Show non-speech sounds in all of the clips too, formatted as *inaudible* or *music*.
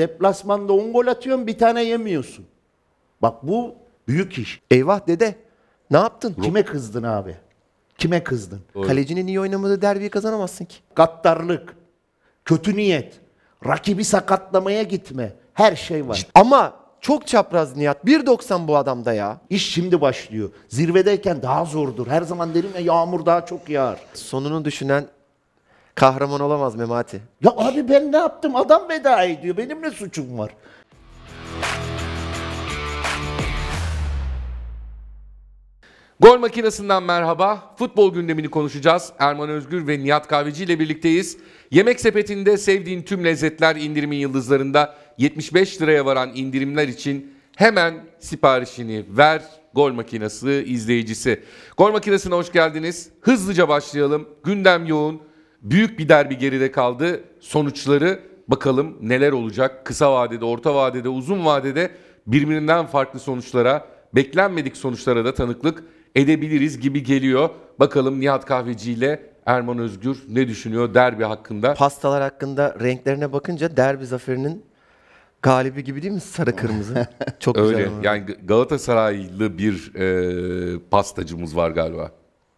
Deplasmanda 10 gol atıyorsun bir tane yemiyorsun. Bak bu büyük iş. Eyvah dede. Ne yaptın? Kime kızdın abi? Kime kızdın? Doğru. Kalecinin iyi oynamadığı derbiyi kazanamazsın ki. Gaddarlık, kötü niyet, rakibi sakatlamaya gitme. Her şey var. Ama çok çapraz Nihat. 1.90 bu adamda ya. İş şimdi başlıyor. Zirvedeyken daha zordur. Her zaman derim ya yağmur daha çok yağar. Sonunu düşünen kahraman olamaz Memati. Ya abi ben ne yaptım? Adam veda ediyor. Benim ne suçum var? Gol makinesinden merhaba. Futbol gündemini konuşacağız. Erman Özgür ve Nihat Kahveci ile birlikteyiz. Yemek sepetinde sevdiğin tüm lezzetler indirimin yıldızlarında 75 liraya varan indirimler için hemen siparişini ver. Gol makinesi izleyicisi. Gol makinesine hoş geldiniz. Hızlıca başlayalım. Gündem yoğun. Büyük bir derbi geride kaldı. Sonuçları bakalım neler olacak? Kısa vadede, orta vadede, uzun vadede birbirinden farklı sonuçlara, beklenmedik sonuçlara da tanıklık edebiliriz gibi geliyor. Bakalım Nihat Kahveci ile Erman Özgür ne düşünüyor derbi hakkında? Pastalar hakkında renklerine bakınca derbi zaferinin galibi gibi değil mi sarı kırmızı? *laughs* Çok güzel. Öyle. Yani Galatasaraylı bir e, pastacımız var galiba.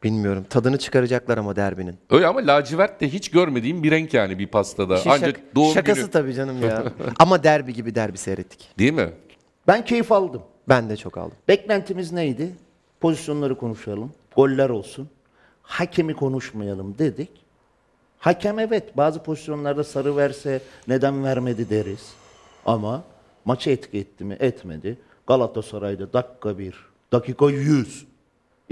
Bilmiyorum. Tadını çıkaracaklar ama derbinin. Öyle ama lacivert de hiç görmediğim bir renk yani bir pastada. Şişak, Ancak doğum şakası günü. tabii canım ya. *laughs* ama derbi gibi derbi seyrettik. Değil mi? Ben keyif aldım. Ben de çok aldım. Beklentimiz neydi? Pozisyonları konuşalım. Goller olsun. Hakemi konuşmayalım dedik. Hakem evet bazı pozisyonlarda sarı verse neden vermedi deriz. Ama maçı etki etti mi? Etmedi. Galatasaray'da dakika bir, dakika yüz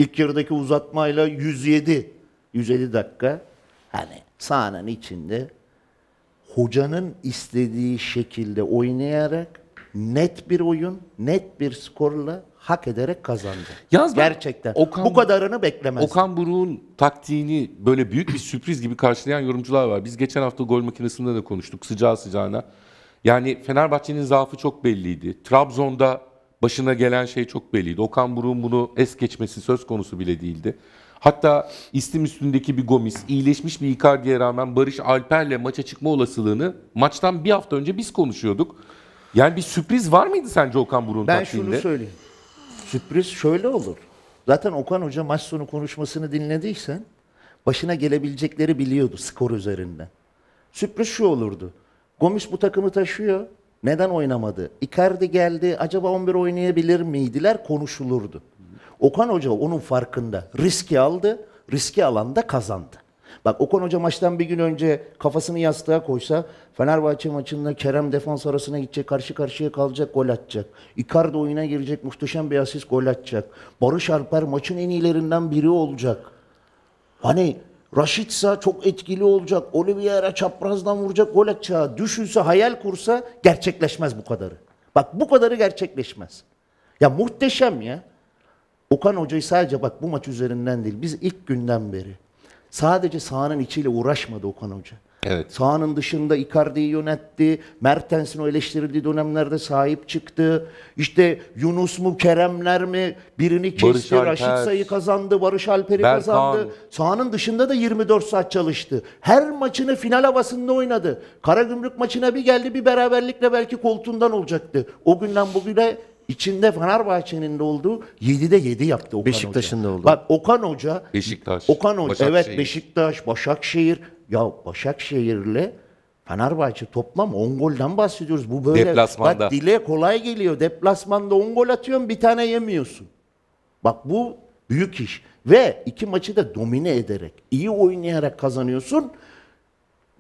İlk yarıdaki uzatmayla 107, 107 dakika hani sahanın içinde hocanın istediği şekilde oynayarak net bir oyun, net bir skorla hak ederek kazandı. Yaz Gerçekten. Okan, Bu kadarını beklemez. Okan Buruk'un taktiğini böyle büyük bir sürpriz gibi karşılayan yorumcular var. Biz geçen hafta gol makinesinde de konuştuk sıcağı sıcağına. Yani Fenerbahçe'nin zaafı çok belliydi. Trabzon'da başına gelen şey çok belliydi. Okan Buruk'un bunu es geçmesi söz konusu bile değildi. Hatta istim üstündeki bir Gomis, iyileşmiş bir Icardi'ye rağmen Barış Alper'le maça çıkma olasılığını maçtan bir hafta önce biz konuşuyorduk. Yani bir sürpriz var mıydı sence Okan Buruk'un Ben taktiğinde? şunu söyleyeyim. Sürpriz şöyle olur. Zaten Okan Hoca maç sonu konuşmasını dinlediysen başına gelebilecekleri biliyordu skor üzerinden. Sürpriz şu olurdu. Gomis bu takımı taşıyor. Neden oynamadı? Icardi geldi. Acaba 11 oynayabilir miydiler? Konuşulurdu. Okan Hoca onun farkında. Riski aldı. Riski alanda kazandı. Bak Okan Hoca maçtan bir gün önce kafasını yastığa koysa Fenerbahçe maçında Kerem defans arasına gidecek, karşı karşıya kalacak, gol atacak. Icardi oyuna girecek, muhteşem bir asist gol atacak. Barış Alper maçın en iyilerinden biri olacak. Hani Raşitsa çok etkili olacak. Oliveira çaprazdan vuracak, gol atacağı düşünse, hayal kursa gerçekleşmez bu kadarı. Bak bu kadarı gerçekleşmez. Ya muhteşem ya. Okan Hoca'yı sadece bak bu maç üzerinden değil. Biz ilk günden beri sadece sahanın içiyle uğraşmadı Okan Hoca. Evet. Sahanın dışında Icardi'yi yönetti. Mertens'in o eleştirildiği dönemlerde sahip çıktı. İşte Yunus mu Keremler mi birini kesti. Alper, Raşit Say'ı kazandı. Barış Alper'i Berkan. kazandı. Sahanın dışında da 24 saat çalıştı. Her maçını final havasında oynadı. Karagümrük maçına bir geldi bir beraberlikle belki koltuğundan olacaktı. O günden bugüne içinde Fenerbahçe'nin de olduğu 7'de 7 yaptı Okan Beşiktaş'ın da oldu. Bak Okan Hoca Beşiktaş. Okan Hoca evet Beşiktaş, Başakşehir ya Başakşehir'le Fenerbahçe toplam 10 golden bahsediyoruz. Bu böyle Deplasmanda. bak dile kolay geliyor. Deplasmanda 10 gol atıyorsun bir tane yemiyorsun. Bak bu büyük iş. Ve iki maçı da domine ederek, iyi oynayarak kazanıyorsun.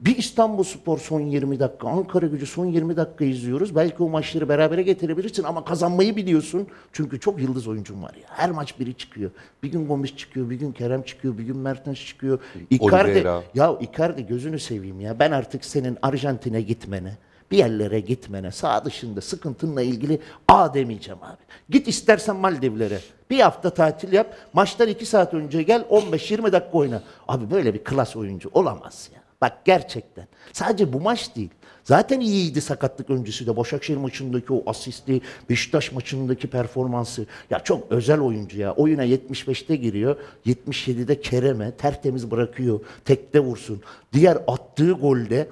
Bir İstanbul Spor son 20 dakika, Ankara gücü son 20 dakika izliyoruz. Belki o maçları berabere getirebilirsin ama kazanmayı biliyorsun. Çünkü çok yıldız oyuncum var ya. Her maç biri çıkıyor. Bir gün Gomis çıkıyor, bir gün Kerem çıkıyor, bir gün Mertens çıkıyor. Icardi, Oliveira. ya Icardi gözünü seveyim ya. Ben artık senin Arjantin'e gitmene, bir yerlere gitmene, sağ dışında sıkıntınla ilgili a demeyeceğim abi. Git istersen Maldivlere. Bir hafta tatil yap, maçtan iki saat önce gel, 15-20 dakika oyna. Abi böyle bir klas oyuncu olamaz ya. Bak gerçekten. Sadece bu maç değil. Zaten iyiydi sakatlık öncesi de. Başakşehir maçındaki o asisti, Beşiktaş maçındaki performansı. Ya çok özel oyuncu ya. Oyuna 75'te giriyor. 77'de Kerem'e tertemiz bırakıyor. Tekte vursun. Diğer attığı golde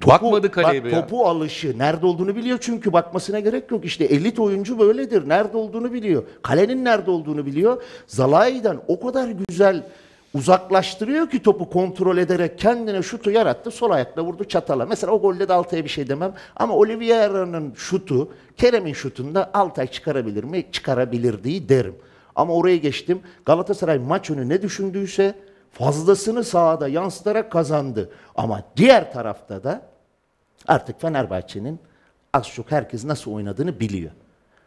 Topu, Bakmadı kaleye bak, Topu ya. alışı. Nerede olduğunu biliyor çünkü bakmasına gerek yok. işte elit oyuncu böyledir. Nerede olduğunu biliyor. Kalenin nerede olduğunu biliyor. Zalai'den o kadar güzel uzaklaştırıyor ki topu kontrol ederek kendine şutu yarattı. Sol ayakla vurdu çatala. Mesela o golde de Altay'a bir şey demem. Ama Oliveira'nın şutu, Kerem'in şutunda Altay çıkarabilir mi? Çıkarabilirdi derim. Ama oraya geçtim. Galatasaray maç önü ne düşündüyse fazlasını sahada yansıtarak kazandı. Ama diğer tarafta da artık Fenerbahçe'nin az çok herkes nasıl oynadığını biliyor.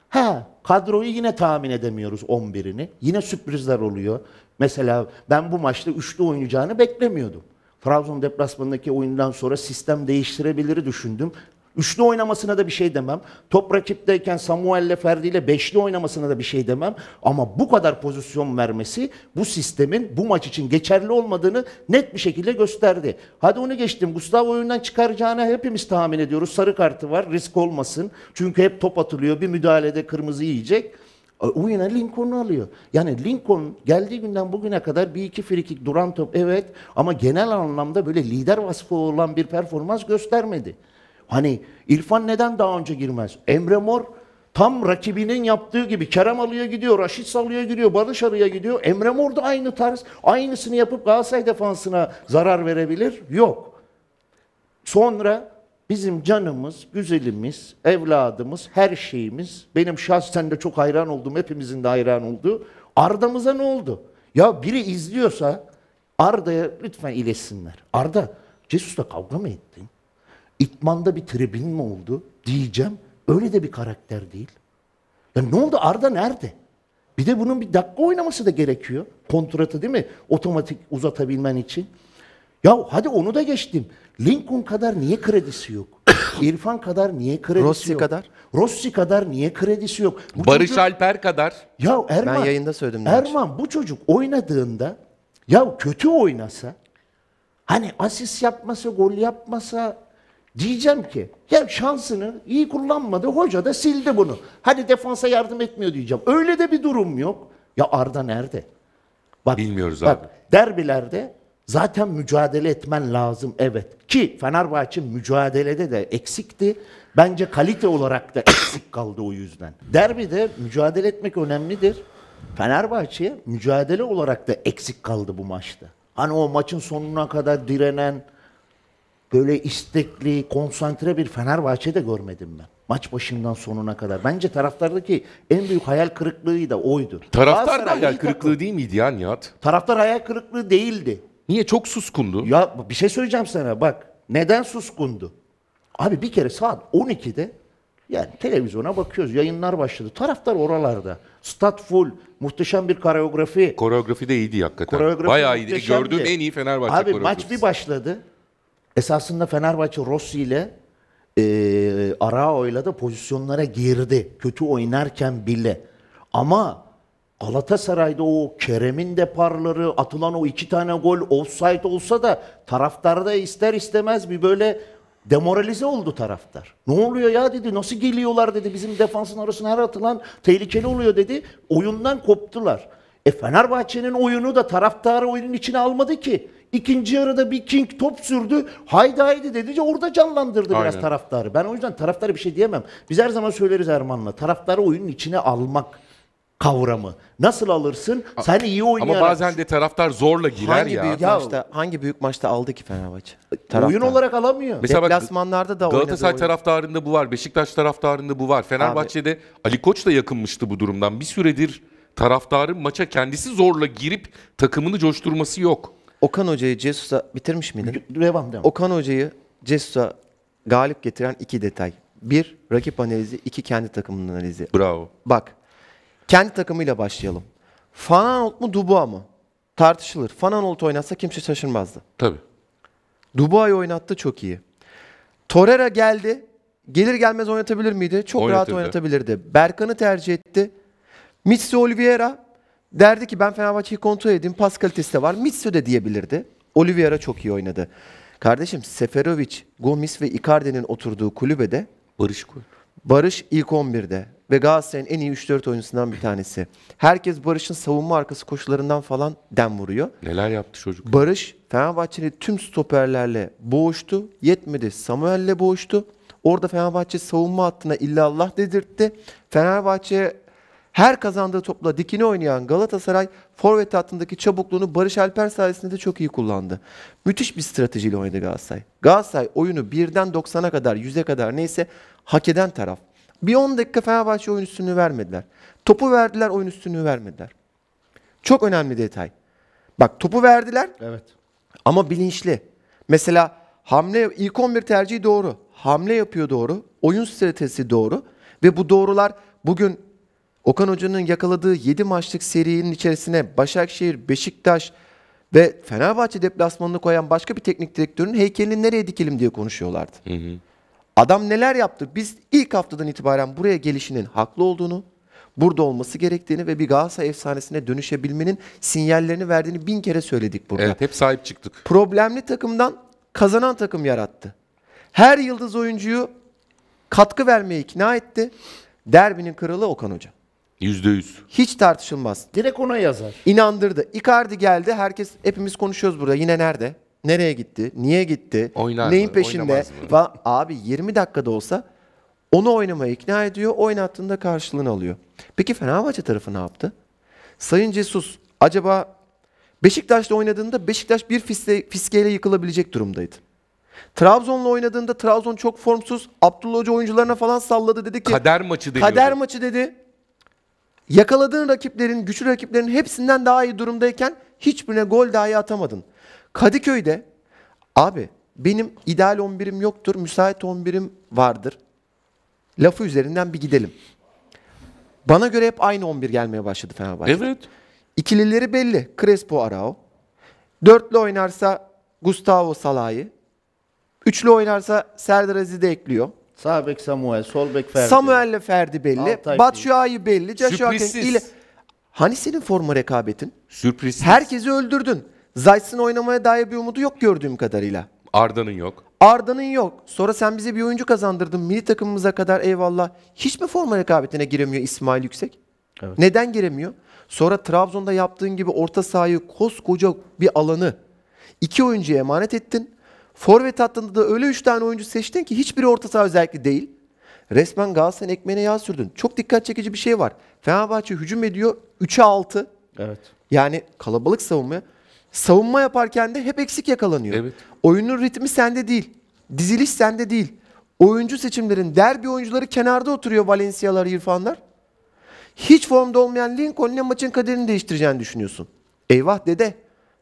Ha kadroyu yine tahmin edemiyoruz 11'ini. Yine sürprizler oluyor. Mesela ben bu maçta üçlü oynayacağını beklemiyordum. Trabzon deplasmanındaki oyundan sonra sistem değiştirebilir düşündüm. Üçlü oynamasına da bir şey demem. Top rakipteyken Samuel'le Ferdi'yle beşli oynamasına da bir şey demem. Ama bu kadar pozisyon vermesi bu sistemin bu maç için geçerli olmadığını net bir şekilde gösterdi. Hadi onu geçtim. Gustavo oyundan çıkaracağını hepimiz tahmin ediyoruz. Sarı kartı var. Risk olmasın. Çünkü hep top atılıyor. Bir müdahalede kırmızı yiyecek oyuna Lincoln'u alıyor. Yani Lincoln geldiği günden bugüne kadar bir iki frikik duran top evet ama genel anlamda böyle lider vasfı olan bir performans göstermedi. Hani İrfan neden daha önce girmez? Emre Mor tam rakibinin yaptığı gibi Kerem alıyor gidiyor, Raşit salıyor gidiyor, Barış araya gidiyor. Emre Mor da aynı tarz aynısını yapıp Galatasaray defansına zarar verebilir. Yok. Sonra Bizim canımız, güzelimiz, evladımız, her şeyimiz, benim şahsen de çok hayran olduğum, hepimizin de hayran olduğu Arda'mıza ne oldu? Ya biri izliyorsa Arda'ya lütfen iletsinler. Arda, Cesus'la kavga mı ettin? İtmanda bir tribin mi oldu? Diyeceğim. Öyle de bir karakter değil. Ya ne oldu? Arda nerede? Bir de bunun bir dakika oynaması da gerekiyor. Kontratı değil mi? Otomatik uzatabilmen için. Ya hadi onu da geçtim. Lincoln kadar niye kredisi yok? *coughs* İrfan kadar niye kredisi Rossi yok? kadar? Rossi kadar niye kredisi yok? Bu Barış çocuk... Alper kadar. Ya Erman. Ben yayında söyledim. Erman, Erman bu çocuk oynadığında ya kötü oynasa hani asist yapmasa gol yapmasa diyeceğim ki ya şansını iyi kullanmadı hoca da sildi bunu. Hadi defansa yardım etmiyor diyeceğim. Öyle de bir durum yok. Ya Arda nerede? Bak, Bilmiyoruz bak, abi. Derbilerde Zaten mücadele etmen lazım evet. Ki Fenerbahçe mücadelede de eksikti. Bence kalite olarak da *coughs* eksik kaldı o yüzden. Derbide mücadele etmek önemlidir. Fenerbahçe mücadele olarak da eksik kaldı bu maçta. Hani o maçın sonuna kadar direnen, böyle istekli, konsantre bir Fenerbahçe de görmedim ben. Maç başından sonuna kadar. Bence taraftardaki en büyük hayal kırıklığı da oydu. Taraftar da hayal kırıklığı takım. değil miydi ya Nihat? Taraftar hayal kırıklığı değildi. Niye çok suskundu? Ya bir şey söyleyeceğim sana bak. Neden suskundu? Abi bir kere saat 12'de yani televizyona bakıyoruz. Yayınlar başladı. Taraftar oralarda. Stat full. Muhteşem bir koreografi. Koreografi de iyiydi hakikaten. Koreografi Bayağı iyiydi. muhteşemdi. Gördüğüm en iyi Fenerbahçe Abi maç bir başladı. Esasında Fenerbahçe Rossi ile eee Arao'yla da pozisyonlara girdi. Kötü oynarken bile. Ama Galatasaray'da o Kerem'in deparları, atılan o iki tane gol offside olsa da taraftarda ister istemez bir böyle demoralize oldu taraftar. Ne oluyor ya dedi, nasıl geliyorlar dedi, bizim defansın arasına her atılan tehlikeli oluyor dedi. Oyundan koptular. E Fenerbahçe'nin oyunu da taraftarı oyunun içine almadı ki. İkinci yarıda bir King top sürdü. Haydi haydi dedince orada canlandırdı Aynen. biraz taraftarı. Ben o yüzden taraftarı bir şey diyemem. Biz her zaman söyleriz Erman'la. Taraftarı oyunun içine almak kavramı. Nasıl alırsın? Sen iyi oynayarak. Ama bazen de taraftar zorla girer hangi ya. Büyük ya. maçta, hangi büyük maçta aldı ki Fenerbahçe? Taraftar. Oyun olarak alamıyor. Mesela bak, Deplasmanlarda da Galatasaray oynadı taraftarında bu var. Beşiktaş taraftarında bu var. Fenerbahçe'de Abi. Ali Koç da yakınmıştı bu durumdan. Bir süredir taraftarın maça kendisi zorla girip takımını coşturması yok. Okan Hoca'yı Cesus'a bitirmiş miydin? Devam devam. Okan Hoca'yı Cesus'a galip getiren iki detay. Bir, rakip analizi. iki kendi takımının analizi. Bravo. Bak kendi takımıyla başlayalım. Fanaanolt mu Dubois mı? Tartışılır. Fanaanolt oynatsa kimse şaşırmazdı. Tabii. Dubois'ı oynattı çok iyi. Torera geldi. Gelir gelmez oynatabilir miydi? Çok Oynatırdı. rahat oynatabilirdi. Berkan'ı tercih etti. Mitsi Oliveira derdi ki ben Fenerbahçe'yi kontrol edeyim. Pas kalitesi de var. Mitsi de diyebilirdi. Oliveira çok iyi oynadı. Kardeşim Seferovic, Gomis ve Icardi'nin oturduğu kulübede Barış koy. Barış ilk 11'de ve Galatasaray'ın en iyi 3-4 oyuncusundan bir tanesi. Herkes Barış'ın savunma arkası koşularından falan dem vuruyor. Neler yaptı çocuk? Barış Fenerbahçe'nin tüm stoperlerle boğuştu. Yetmedi Samuel'le boğuştu. Orada Fenerbahçe savunma hattına illa Allah dedirtti. Fenerbahçe her kazandığı topla dikini oynayan Galatasaray forvet hattındaki çabukluğunu Barış Alper sayesinde de çok iyi kullandı. Müthiş bir stratejiyle oynadı Galatasaray. Galatasaray oyunu birden 90'a kadar 100'e kadar neyse Hak eden taraf. Bir 10 dakika Fenerbahçe oyun üstünlüğü vermediler. Topu verdiler oyun üstünlüğü vermediler. Çok önemli detay. Bak topu verdiler. Evet. Ama bilinçli. Mesela hamle ilk 11 tercihi doğru. Hamle yapıyor doğru. Oyun stratejisi doğru. Ve bu doğrular bugün Okan Hoca'nın yakaladığı 7 maçlık serinin içerisine Başakşehir, Beşiktaş ve Fenerbahçe deplasmanını koyan başka bir teknik direktörün heykelini nereye dikelim diye konuşuyorlardı. Hı hı. Adam neler yaptı? Biz ilk haftadan itibaren buraya gelişinin haklı olduğunu, burada olması gerektiğini ve bir Galatasaray efsanesine dönüşebilmenin sinyallerini verdiğini bin kere söyledik burada. Evet hep sahip çıktık. Problemli takımdan kazanan takım yarattı. Her yıldız oyuncuyu katkı vermeye ikna etti. Derbinin kralı Okan Hoca. Yüzde yüz. Hiç tartışılmaz. Direkt ona yazar. İnandırdı. Icardi geldi. Herkes hepimiz konuşuyoruz burada. Yine nerede? Nereye gitti? Niye gitti? Oynar Neyin mı, peşinde? Va abi 20 dakikada olsa onu oynamaya ikna ediyor. Oynattığında karşılığını alıyor. Peki Fenerbahçe tarafı ne yaptı? Sayın Cesus acaba Beşiktaş'la oynadığında Beşiktaş bir fiske, fiskeyle yıkılabilecek durumdaydı. Trabzon'la oynadığında Trabzon çok formsuz. Abdullah Hoca oyuncularına falan salladı dedi ki. Kader maçı dedi. Kader maçı dedi. Yakaladığın rakiplerin, güçlü rakiplerin hepsinden daha iyi durumdayken hiçbirine gol dahi atamadın. Kadıköy'de abi benim ideal 11'im yoktur, müsait 11'im vardır. Lafı üzerinden bir gidelim. Bana göre hep aynı 11 gelmeye başladı Fenerbahçe. Evet. İkilileri belli. Crespo Arao. Dörtlü oynarsa Gustavo Salah'ı. Üçlü oynarsa Serdar Aziz'i de ekliyor. Sağ bek Samuel, sol bek Ferdi. Samuel'le Ferdi belli. Batshuayi belli. Sürprizsiz. Ile... Hani senin forma rekabetin? Sürprizsiz. Herkesi öldürdün. Zayt'sın oynamaya dair bir umudu yok gördüğüm kadarıyla. Arda'nın yok. Arda'nın yok. Sonra sen bize bir oyuncu kazandırdın. Milli takımımıza kadar eyvallah. Hiç mi forma rekabetine giremiyor İsmail Yüksek? Evet. Neden giremiyor? Sonra Trabzon'da yaptığın gibi orta sahayı koskoca bir alanı iki oyuncuya emanet ettin. Forvet hattında da öyle üç tane oyuncu seçtin ki hiçbiri orta saha özellikle değil. Resmen Galatasaray'ın ekmeğine yağ sürdün. Çok dikkat çekici bir şey var. Fenerbahçe hücum ediyor 3'e 6. Evet. Yani kalabalık savunma savunma yaparken de hep eksik yakalanıyor. Evet. Oyunun ritmi sende değil. Diziliş sende değil. Oyuncu seçimlerin derbi oyuncuları kenarda oturuyor Valencia'lar, İrfanlar. Hiç formda olmayan Lincoln'le maçın kaderini değiştireceğini düşünüyorsun. Eyvah dede.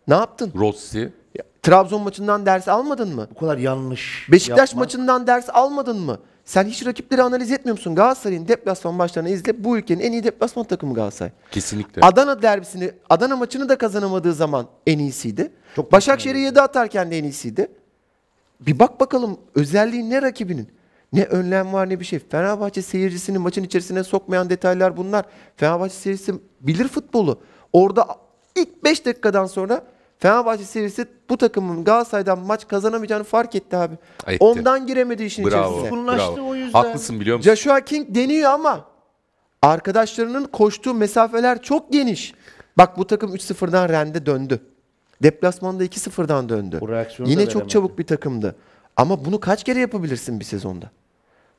Ne yaptın? Rossi. Trabzon maçından ders almadın mı? Bu kadar yanlış. Beşiktaş yapmak. maçından ders almadın mı? Sen hiç rakipleri analiz etmiyor musun? Galatasaray'ın deplasman maçlarını izle. Bu ülkenin en iyi deplasman takımı Galatasaray. Kesinlikle. Adana derbisini, Adana maçını da kazanamadığı zaman en iyisiydi. Çok Başakşehir'i 7 atarken de en iyisiydi. Bir bak bakalım özelliği ne rakibinin? Ne önlem var ne bir şey. Fenerbahçe seyircisini maçın içerisine sokmayan detaylar bunlar. Fenerbahçe seyircisi bilir futbolu. Orada ilk 5 dakikadan sonra Fenerbahçe serisi bu takımın Galatasaray'dan maç kazanamayacağını fark etti abi. Ayıptı. Ondan giremedi işin bravo, içerisine. Bunlaştı bravo. o yüzden. Haklısın biliyor musun? Joshua King deniyor ama arkadaşlarının koştuğu mesafeler çok geniş. Bak bu takım 3-0'dan rende döndü. Deplasmanda 2-0'dan döndü. Yine çok çabuk bir takımdı. Ama bunu kaç kere yapabilirsin bir sezonda?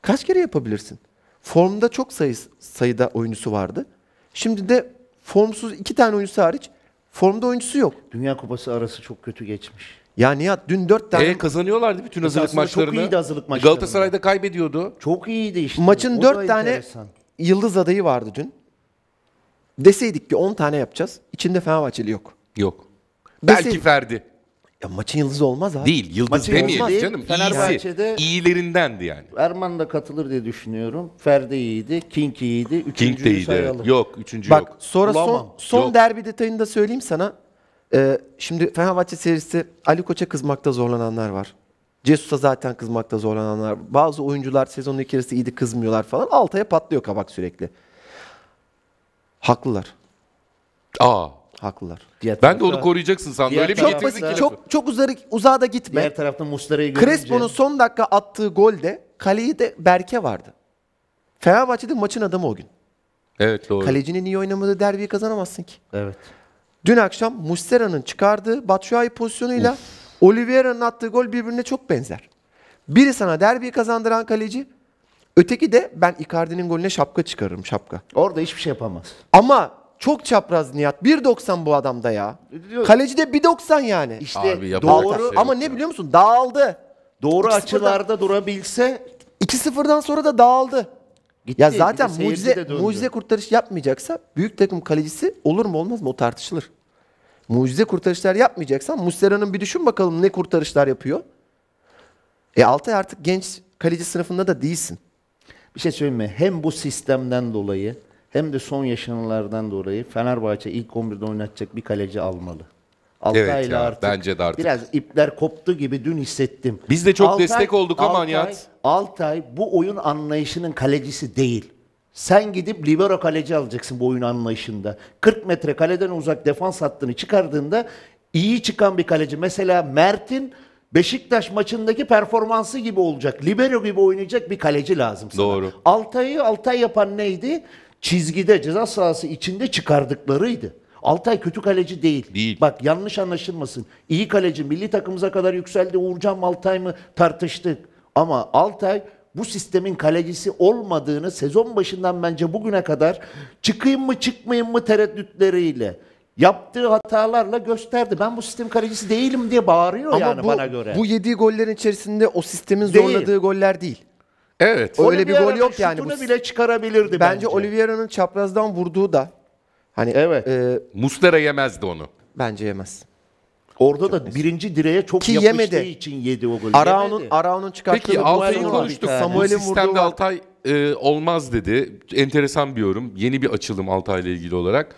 Kaç kere yapabilirsin? Formda çok sayı, sayıda oyuncusu vardı. Şimdi de formsuz iki tane oyuncusu hariç Formda oyuncusu yok. Dünya Kupası arası çok kötü geçmiş. Ya Nihat dün 4 tane... E, kazanıyorlardı bütün hazırlık Aslında maçlarını. Çok iyiydi hazırlık maçlarını. Galatasaray'da kaybediyordu. Çok iyiydi işte. Maçın o 4 tane enteresan. yıldız adayı vardı dün. Deseydik ki 10 tane yapacağız. İçinde Fenerbahçeli yok. Yok. Belki Ferdi. Ya maçın yıldızı olmaz abi. Değil, yıldız Maçın demeyelim yıldızı canım. değil, Fenerbahçe'de- iyilerindendi yani. Erman da katılır diye düşünüyorum. Ferdi iyiydi, King iyiydi. King de iyiydi. sayalım. Yok, üçüncü Bak yok. sonra son, son Yok. derbi detayını da söyleyeyim sana. Ee, şimdi Fenerbahçe serisi Ali Koç'a kızmakta zorlananlar var. Cesus'a zaten kızmakta zorlananlar. var. Bazı oyuncular sezonun ilk iyiydi kızmıyorlar falan. Altaya patlıyor kabak sürekli. Haklılar. Aa, Haklılar. Diğer ben de onu koruyacaksın sandım. Öyle bir çok getirdik ki. Çok, çok uzarı, uzağa gitme. Diğer tarafta Muslera'yı Crespo'nun son dakika attığı golde kaleyi de Berke vardı. Fenerbahçe'de maçın adamı o gün. Evet doğru. Kalecinin iyi oynamadığı derbiyi kazanamazsın ki. Evet. Dün akşam Muslera'nın çıkardığı Batshuayi pozisyonuyla Uf. Oliveira'nın attığı gol birbirine çok benzer. Biri sana derbiyi kazandıran kaleci, öteki de ben Icardi'nin golüne şapka çıkarırım şapka. Orada hiçbir şey yapamaz. Ama çok çapraz Nihat. 1.90 bu adamda ya. Kaleci de 1.90 yani. İşte Abi yapacak doğru şey ama ne biliyor musun? Dağıldı. doğru İkisi açılarda durabilse 2-0'dan sonra da dağıldı. gitti. Ya zaten seyirci de mucize mucize kurtarış yapmayacaksa büyük takım kalecisi olur mu olmaz mı o tartışılır. Mucize kurtarışlar yapmayacaksan Muslera'nın bir düşün bakalım ne kurtarışlar yapıyor. E Altay artık genç kaleci sınıfında da değilsin. bir şey söyleyeyim mi? Hem bu sistemden dolayı hem de son yaşanılardan dolayı Fenerbahçe ilk 11'de oynatacak bir kaleci almalı. Altay evet ayla artık, bence de artık biraz ipler koptu gibi dün hissettim. Biz de çok Altay, destek olduk ama Altay, Nihat. Altay bu oyun anlayışının kalecisi değil. Sen gidip libero kaleci alacaksın bu oyun anlayışında. 40 metre kaleden uzak defans hattını çıkardığında iyi çıkan bir kaleci. Mesela Mert'in Beşiktaş maçındaki performansı gibi olacak. Libero gibi oynayacak bir kaleci lazım sana. Doğru. Altay'ı Altay yapan neydi? çizgide ceza sahası içinde çıkardıklarıydı. Altay kötü kaleci değil. Değil. Bak yanlış anlaşılmasın. İyi kaleci milli takımıza kadar yükseldi. Uğurcan Altay mı tartıştık. Ama Altay bu sistemin kalecisi olmadığını sezon başından bence bugüne kadar çıkayım mı çıkmayayım mı tereddütleriyle yaptığı hatalarla gösterdi. Ben bu sistem kalecisi değilim diye bağırıyor Ama yani bu, bana göre. Bu yediği gollerin içerisinde o sistemin değil. zorladığı goller değil. Evet. Öyle Oliveira bir gol yok yani. bu... bile çıkarabilirdi bence. Bence Oliveira'nın çaprazdan vurduğu da hani evet. E, Muslera yemezdi onu. Bence yemez. Orada çok da neyse. birinci direğe çok Ki yapıştığı yemedi. için yedi o golü. Arao'nun Arao'nun çıkarttığı Peki Altay'ı konuştuk. Yani. Samuel'in sistemde Altay e, olmaz dedi. Enteresan bir yorum. Yeni bir açılım Altay ile ilgili olarak.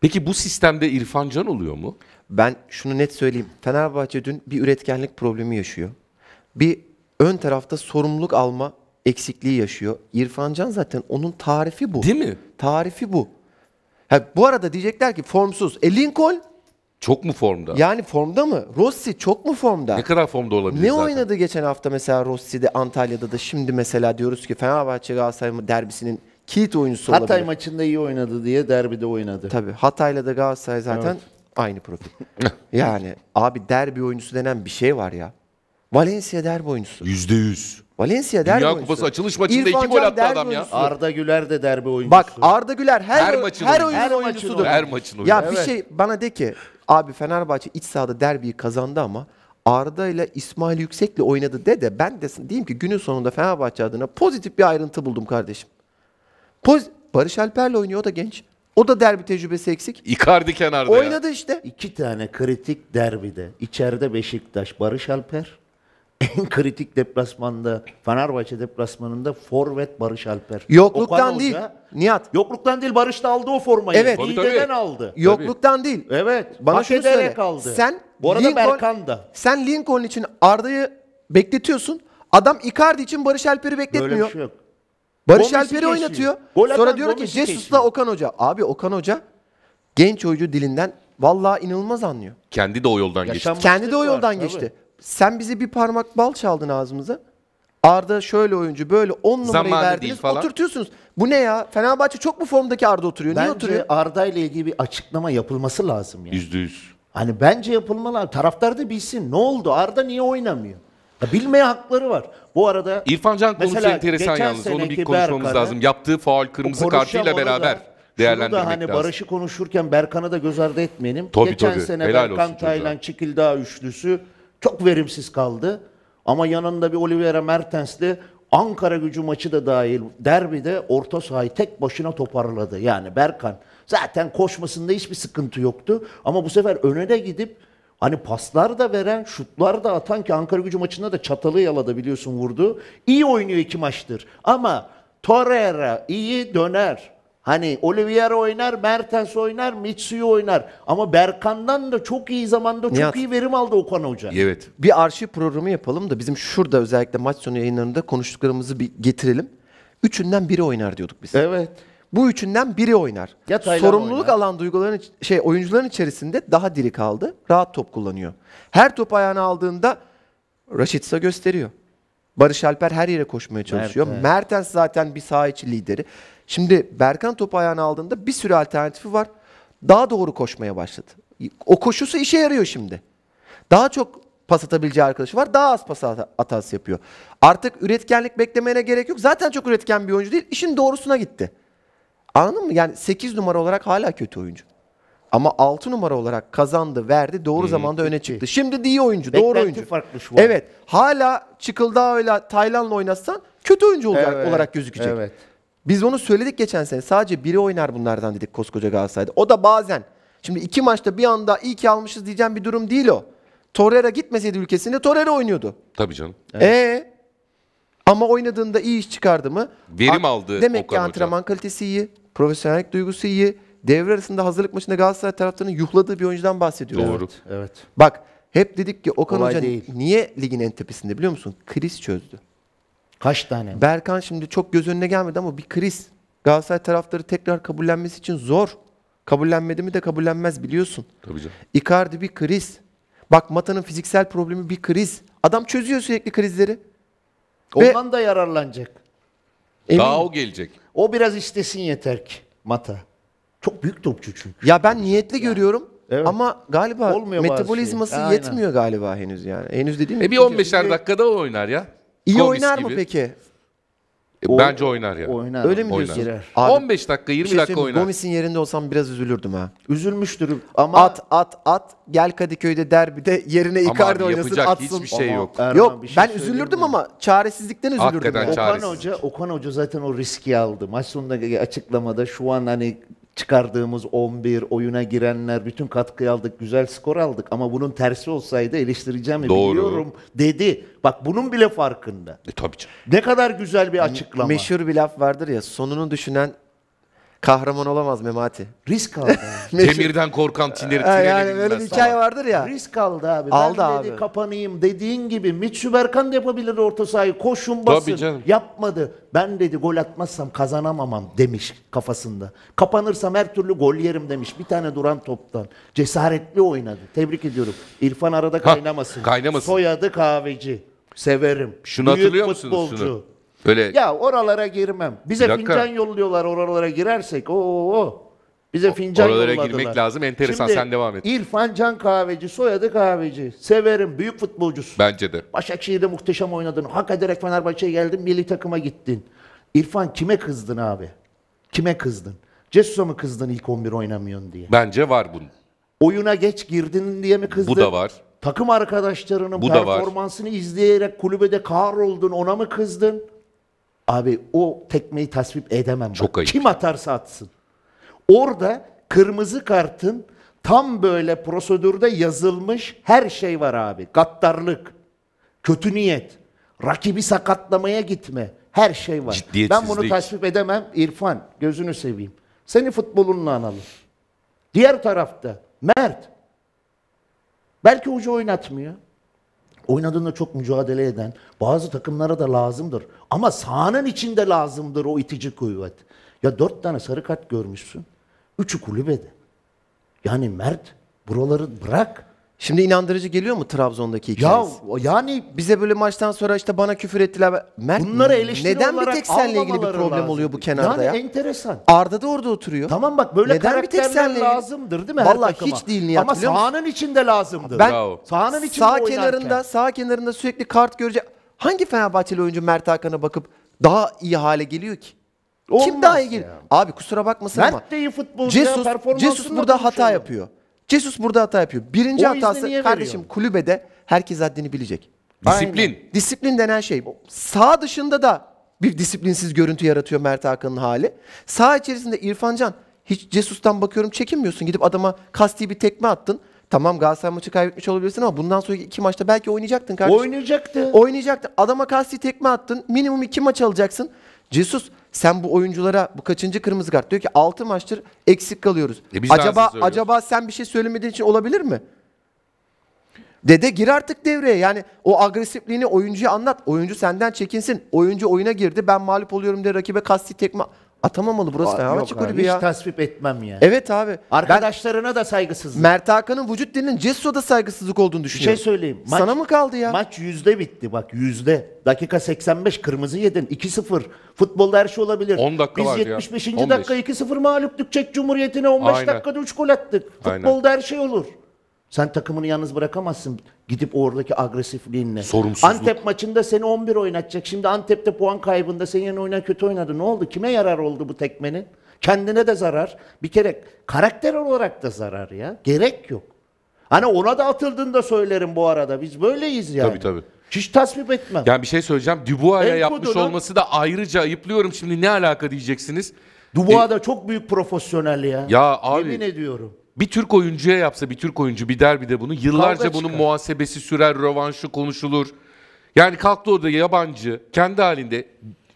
Peki bu sistemde İrfan Can oluyor mu? Ben şunu net söyleyeyim. Fenerbahçe dün bir üretkenlik problemi yaşıyor. Bir ön tarafta sorumluluk alma eksikliği yaşıyor. İrfan Can zaten onun tarifi bu. Değil mi? Tarifi bu. Ha, bu arada diyecekler ki formsuz. E Lincoln çok mu formda? Yani formda mı? Rossi çok mu formda? Ne kadar formda olabilir Ne zaten? oynadı geçen hafta mesela Rossi'de Antalya'da da şimdi mesela diyoruz ki Fenerbahçe Galatasaray derbisinin kilit oyuncusu Hatay olabilir. Hatay maçında iyi oynadı diye derbide oynadı. Tabii Hatay'la da Galatasaray zaten evet. aynı profil. yani abi derbi oyuncusu denen bir şey var ya. Valencia derbi oyuncusu. Yüzde yüz. Valencia derbi Dünya oyuncusu. Kupası açılış maçında İrfan iki gol attı adam ya. oyuncusu. Arda Güler de derbi oyuncusu. Bak Arda Güler her Her her, maçın her oyuncusu. Her maçın oyuncusudur. Her maçın oyunu. Ya bir şey bana de ki abi Fenerbahçe iç sahada derbiyi kazandı ama Arda ile İsmail Yüksek'le oynadı de de ben de diyeyim ki günün sonunda Fenerbahçe adına pozitif bir ayrıntı buldum kardeşim. Poz Barış Alper'le oynuyor o da genç. O da derbi tecrübesi eksik. Icardi kenarda ya. Oynadı işte. İki tane kritik derbide. içeride Beşiktaş, Barış Alper en kritik deplasmanda Fenerbahçe deplasmanında forvet Barış Alper. Yokluktan Okan değil. Hoca, Nihat. Yokluktan değil Barış da aldı o formayı. Evet. Tabii, tabii. aldı. Yokluktan değil. Evet. Bana Hak şunu söyle. Aldı. Sen bu arada Lincoln, Berkan da. Sen Lincoln için Arda'yı bekletiyorsun. Adam Icardi için Barış Alper'i bekletmiyor. Böyle bir şey yok. Barış Gomis'i Alper'i kesiyor. oynatıyor. Gol Sonra diyor ki da Okan Hoca. Abi Okan Hoca genç oyuncu dilinden Vallahi inanılmaz anlıyor. Kendi de o yoldan Yaşam geçti. Kendi de o yoldan var, geçti. Tabii sen bize bir parmak bal çaldın ağzımıza. Arda şöyle oyuncu böyle 10 numarayı Zamanı değil verdiniz falan. oturtuyorsunuz. Bu ne ya? Fenerbahçe çok mu formdaki Arda oturuyor? Niye oturuyor? Bence Arda ile ilgili bir açıklama yapılması lazım yani. Yüzde yüz. Hani bence yapılmalı. Taraftar da bilsin ne oldu? Arda niye oynamıyor? Ya bilmeye hakları var. Bu arada İrfan Can konusu enteresan yalnız. Onu bir seneki konuşmamız Berkan'ı- lazım. Yaptığı faul kırmızı kartıyla onu da, beraber değerlendirmek şunu da hani lazım. Barış'ı konuşurken Berkan'ı da göz ardı etmeyelim. Tabii, Geçen tabii. sene Helal Berkan çocuğa. Taylan Çikildağ üçlüsü çok verimsiz kaldı. Ama yanında bir Oliveira Mertens'li Ankara gücü maçı da dahil derbide orta sahayı tek başına toparladı. Yani Berkan zaten koşmasında hiçbir sıkıntı yoktu. Ama bu sefer öne de gidip hani paslar da veren, şutlar da atan ki Ankara gücü maçında da çatalı yaladı biliyorsun vurdu. İyi oynuyor iki maçtır. Ama Torreira iyi döner. Hani Olivier oynar, Mertens oynar, Mitsuyu oynar. Ama Berkan'dan da çok iyi zamanda çok Nihat. iyi verim aldı Okan Hoca. Evet. Bir arşiv programı yapalım da bizim şurada özellikle maç sonu yayınlarında konuştuklarımızı bir getirelim. Üçünden biri oynar diyorduk biz. Evet. Bu üçünden biri oynar. Ya Sorumluluk oynar. alan duyguların şey oyuncuların içerisinde daha diri kaldı. Rahat top kullanıyor. Her top ayağına aldığında Raşitsa gösteriyor. Barış Alper her yere koşmaya çalışıyor. Mertens, Mertens zaten bir saha içi lideri. Şimdi Berkan topu ayağına aldığında bir sürü alternatifi var. Daha doğru koşmaya başladı. O koşusu işe yarıyor şimdi. Daha çok pas atabileceği arkadaşı var. Daha az pas hatası yapıyor. Artık üretkenlik beklemene gerek yok. Zaten çok üretken bir oyuncu değil. İşin doğrusuna gitti. Anladın mı? Yani 8 numara olarak hala kötü oyuncu. Ama 6 numara olarak kazandı, verdi, doğru hmm, zamanda öne çıktı. Şimdi de iyi oyuncu, Beklenti doğru oyuncu. farklı şu an. Evet. Hala Çıkıldağ öyle Tayland'la oynasan kötü oyuncu olacak, evet, olarak gözükecek. Evet. Biz onu söyledik geçen sene. Sadece biri oynar bunlardan dedik koskoca Galatasaray'da. O da bazen. Şimdi iki maçta bir anda iyi ki almışız diyeceğim bir durum değil o. Torreira gitmeseydi ülkesinde Torreira oynuyordu. Tabii canım. Evet. Ee, ama oynadığında iyi iş çıkardı mı? Verim aldı. Demek Okan ki antrenman hocam. kalitesi iyi, profesyonellik duygusu iyi. Devre arasında hazırlık maçında Galatasaray taraftarının yuhladığı bir oyuncudan bahsediyoruz. Doğru. Evet. Bak hep dedik ki Okan Olay Hoca değil. niye ligin en tepesinde biliyor musun? Kriz çözdü. Kaç tane? Berkan şimdi çok göz önüne gelmedi ama bir kriz. Galatasaray taraftarı tekrar kabullenmesi için zor. Kabullenmedi mi de kabullenmez biliyorsun. Tabii canım. Icardi bir kriz. Bak Mata'nın fiziksel problemi bir kriz. Adam çözüyor sürekli krizleri. Ondan Ve... da yararlanacak. Eminim. Daha o gelecek. O biraz istesin yeter ki Mata. Çok büyük topçu çünkü. Ya ben niyetli yani. görüyorum. Evet. Ama galiba Olmuyor şey. metabolizması şey. yetmiyor galiba henüz yani. Henüz dediğim E bir 15'er dakikada oynar ya. İyi Gomis oynar gibi. mı peki? E, Bence oynar ya. Oynar. Öyle mi Oynar. diyorsun? Girer. 15 dakika 20 şey dakika oynar. Gomis'in yerinde olsam biraz üzülürdüm ha. Üzülmüştür ama At at at gel Kadıköy'de derbide yerine Ama abi Icardi oynasın yapacak hiçbir şey yok. Erman Yok şey ben üzülürdüm mi? ama çaresizlikten üzülürdüm. Hakikaten yani. Okan Hoca, Okan Hoca zaten o riski aldı. Maç sonunda açıklamada şu an hani çıkardığımız 11 oyuna girenler bütün katkı aldık, güzel skor aldık ama bunun tersi olsaydı eleştireceğimi Doğru. biliyorum dedi. Bak bunun bile farkında. E tabii canım. Ne kadar güzel bir açıklama. Meşhur bir laf vardır ya sonunu düşünen kahraman olamaz Memati. Risk aldı. *laughs* Demirden korkan ee, tineri Ha, yani böyle bir hikaye vardır ya. Risk aldı abi. Aldı ben dedi abi. kapanayım dediğin gibi Mitsu Berkan da yapabilir orta sahayı. Koşun basın. Tabii canım. Yapmadı. Ben dedi gol atmazsam kazanamamam demiş kafasında. Kapanırsam her türlü gol yerim demiş. Bir tane duran toptan. Cesaretli oynadı. Tebrik ediyorum. İrfan arada kaynamasın. kaynamasın. Soyadı kahveci. Severim. Şunu Büyük hatırlıyor musunuz şunu? futbolcu. Öyle Ya oralara girmem. Bize fincan yolluyorlar oralara girersek. Oo, oo. Bize fincan oralara yolladılar. girmek lazım. Enteresan, sen devam et. İrfan Can kahveci, soyadı kahveci. Severim, büyük futbolcusun. bence de. Başakşehir'de muhteşem oynadın. Hak ederek Fenerbahçe'ye geldin, milli takıma gittin. İrfan kime kızdın abi? Kime kızdın? Cesus'a mı kızdın ilk 11 oynamıyorsun diye? Bence var bunun. Oyuna geç girdin diye mi kızdın? Bu da var. Takım arkadaşlarının Bu performansını izleyerek kulübede kahroldun ona mı kızdın? Abi o tekmeyi tasvip edemem. Çok ayıp. Kim atarsa atsın. Orada kırmızı kartın tam böyle prosedürde yazılmış her şey var abi. Gaddarlık, kötü niyet, rakibi sakatlamaya gitme. Her şey var. Ben bunu tasvip edemem. İrfan gözünü seveyim. Seni futbolunla analım. Diğer tarafta Mert. Belki hoca oynatmıyor oynadığında çok mücadele eden bazı takımlara da lazımdır. Ama sahanın içinde lazımdır o itici kuvvet. Ya dört tane sarı kart görmüşsün. Üçü kulübede. Yani Mert buraları bırak. Şimdi inandırıcı geliyor mu Trabzon'daki hikayesi? Ya yani bize böyle maçtan sonra işte bana küfür ettiler. Mert, Bunları eleştiri neden bir tek senle ilgili bir problem lazım. oluyor bu kenarda yani ya? enteresan. Arda da orada oturuyor. Tamam bak böyle neden bir tek senle lazımdır değil mi Vallahi takıma? hiç değil Nihat Ama sahanın içinde lazımdır. Ben Bravo. sahanın içinde sağ oynarken. kenarında sağ kenarında sürekli kart görecek. Hangi Fenerbahçeli oyuncu Mert Hakan'a bakıp daha iyi hale geliyor ki? Olmaz Kim daha iyi geliyor? Abi kusura bakmasın Mert ama. Mert de iyi futbolcu. Jesus, Jesus burada hata yapıyor. Jesus burada hata yapıyor. Birinci O izni niye hatası veriyor? kardeşim kulübede herkes haddini bilecek. Disiplin. Disiplin denen şey. Sağ dışında da bir disiplinsiz görüntü yaratıyor Mert Hakan'ın hali. Sağ içerisinde İrfancan hiç Cesus'tan bakıyorum çekinmiyorsun. Gidip adama kasti bir tekme attın. Tamam Galatasaray maçı kaybetmiş olabilirsin ama bundan sonra iki maçta belki oynayacaktın kardeşim. Oynayacaktı. Oynayacaktın. Adama kasti tekme attın. Minimum iki maç alacaksın. Cesus sen bu oyunculara bu kaçıncı kırmızı kart? Diyor ki 6 maçtır eksik kalıyoruz. E acaba acaba sen bir şey söylemediğin için olabilir mi? Dede gir artık devreye. Yani o agresifliğini oyuncuya anlat. Oyuncu senden çekinsin. Oyuncu oyuna girdi. Ben mağlup oluyorum diye rakibe kasti tekme Atamam Atamamalı burası Aa, Fenerbahçe kulübü ya. Hiç tasvip etmem yani. Evet abi. Arkadaşlarına ben, da saygısızlık. Mert Hakan'ın vücut dilinin Cesso'da saygısızlık olduğunu düşünüyorum. Bir şey söyleyeyim. Maç, Sana mı kaldı ya? Maç yüzde bitti bak yüzde. Dakika 85 kırmızı yedin 2-0. Futbolda her şey olabilir. 10 dakika Biz 75. Ya. dakika 2-0 mağluptuk Çek Cumhuriyeti'ne 15 Aynen. dakikada 3 gol attık. Futbolda Aynen. her şey olur. Sen takımını yalnız bırakamazsın gidip oradaki agresifliğinle. Sorumsuzluk. Antep maçında seni 11 oynatacak. Şimdi Antep'te puan kaybında sen yeni oynar kötü oynadı. Ne oldu? Kime yarar oldu bu tekmenin? Kendine de zarar. Bir kere karakter olarak da zarar ya. Gerek yok. Hani ona da atıldığında söylerim bu arada. Biz böyleyiz yani. Tabii tabii. Hiç tasvip etme. Yani bir şey söyleyeceğim. Dubois'a yapmış kodunu... olması da ayrıca ayıplıyorum. Şimdi ne alaka diyeceksiniz. Dubois e... da çok büyük profesyonel ya. Ya abi. Yemin ediyorum bir Türk oyuncuya yapsa bir Türk oyuncu bir der bir de bunu yıllarca bunun muhasebesi sürer, rövanşı konuşulur. Yani kalktı orada yabancı kendi halinde.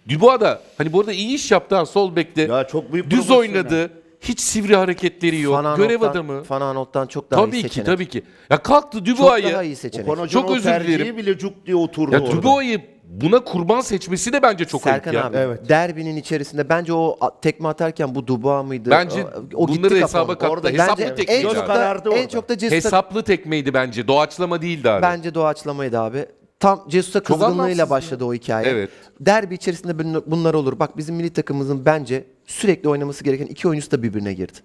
Dubois da hani burada iyi iş yaptı ha, sol bekte. Ya çok büyük Düz profesyonel. oynadı. Hiç sivri hareketleri yok. Van Görev Aanholt'tan- adamı. Van Aanholt'tan çok daha iyi Tabii ki tabii ki. Ya kalktı Çok daha iyi seçenek. Çok Çok özür dilerim. bile cuk diye oturdu Ya orada. Dubois'ı buna kurban seçmesi de bence çok Serkan ayıp abi ya. Evet. derbinin içerisinde bence o tekme atarken bu Duba mıydı? Bence o, o bunları gitti hesaba kapalı. kattı. Orada Hesaplı bence tekmeydi en abi. çok da, Karardı en orada. çok da Cesus'a Hesaplı tekmeydi bence. Doğaçlama değildi abi. bence doğaçlamaydı abi. Tam Cesus'a kızgınlığıyla başladı o hikaye. Evet. Derbi içerisinde bunlar olur. Bak bizim milli takımımızın bence sürekli oynaması gereken iki oyuncusu da birbirine girdi.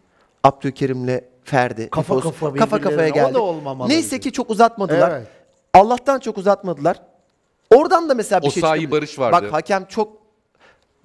Abdülkerim'le Ferdi. Kafa kafa kafa birbirlerine. O da olmamalı. Neyse ki çok uzatmadılar. Evet. Allah'tan çok uzatmadılar. Oradan da mesela bir şey Osayi çıkabilir. Barış vardı. Bak hakem çok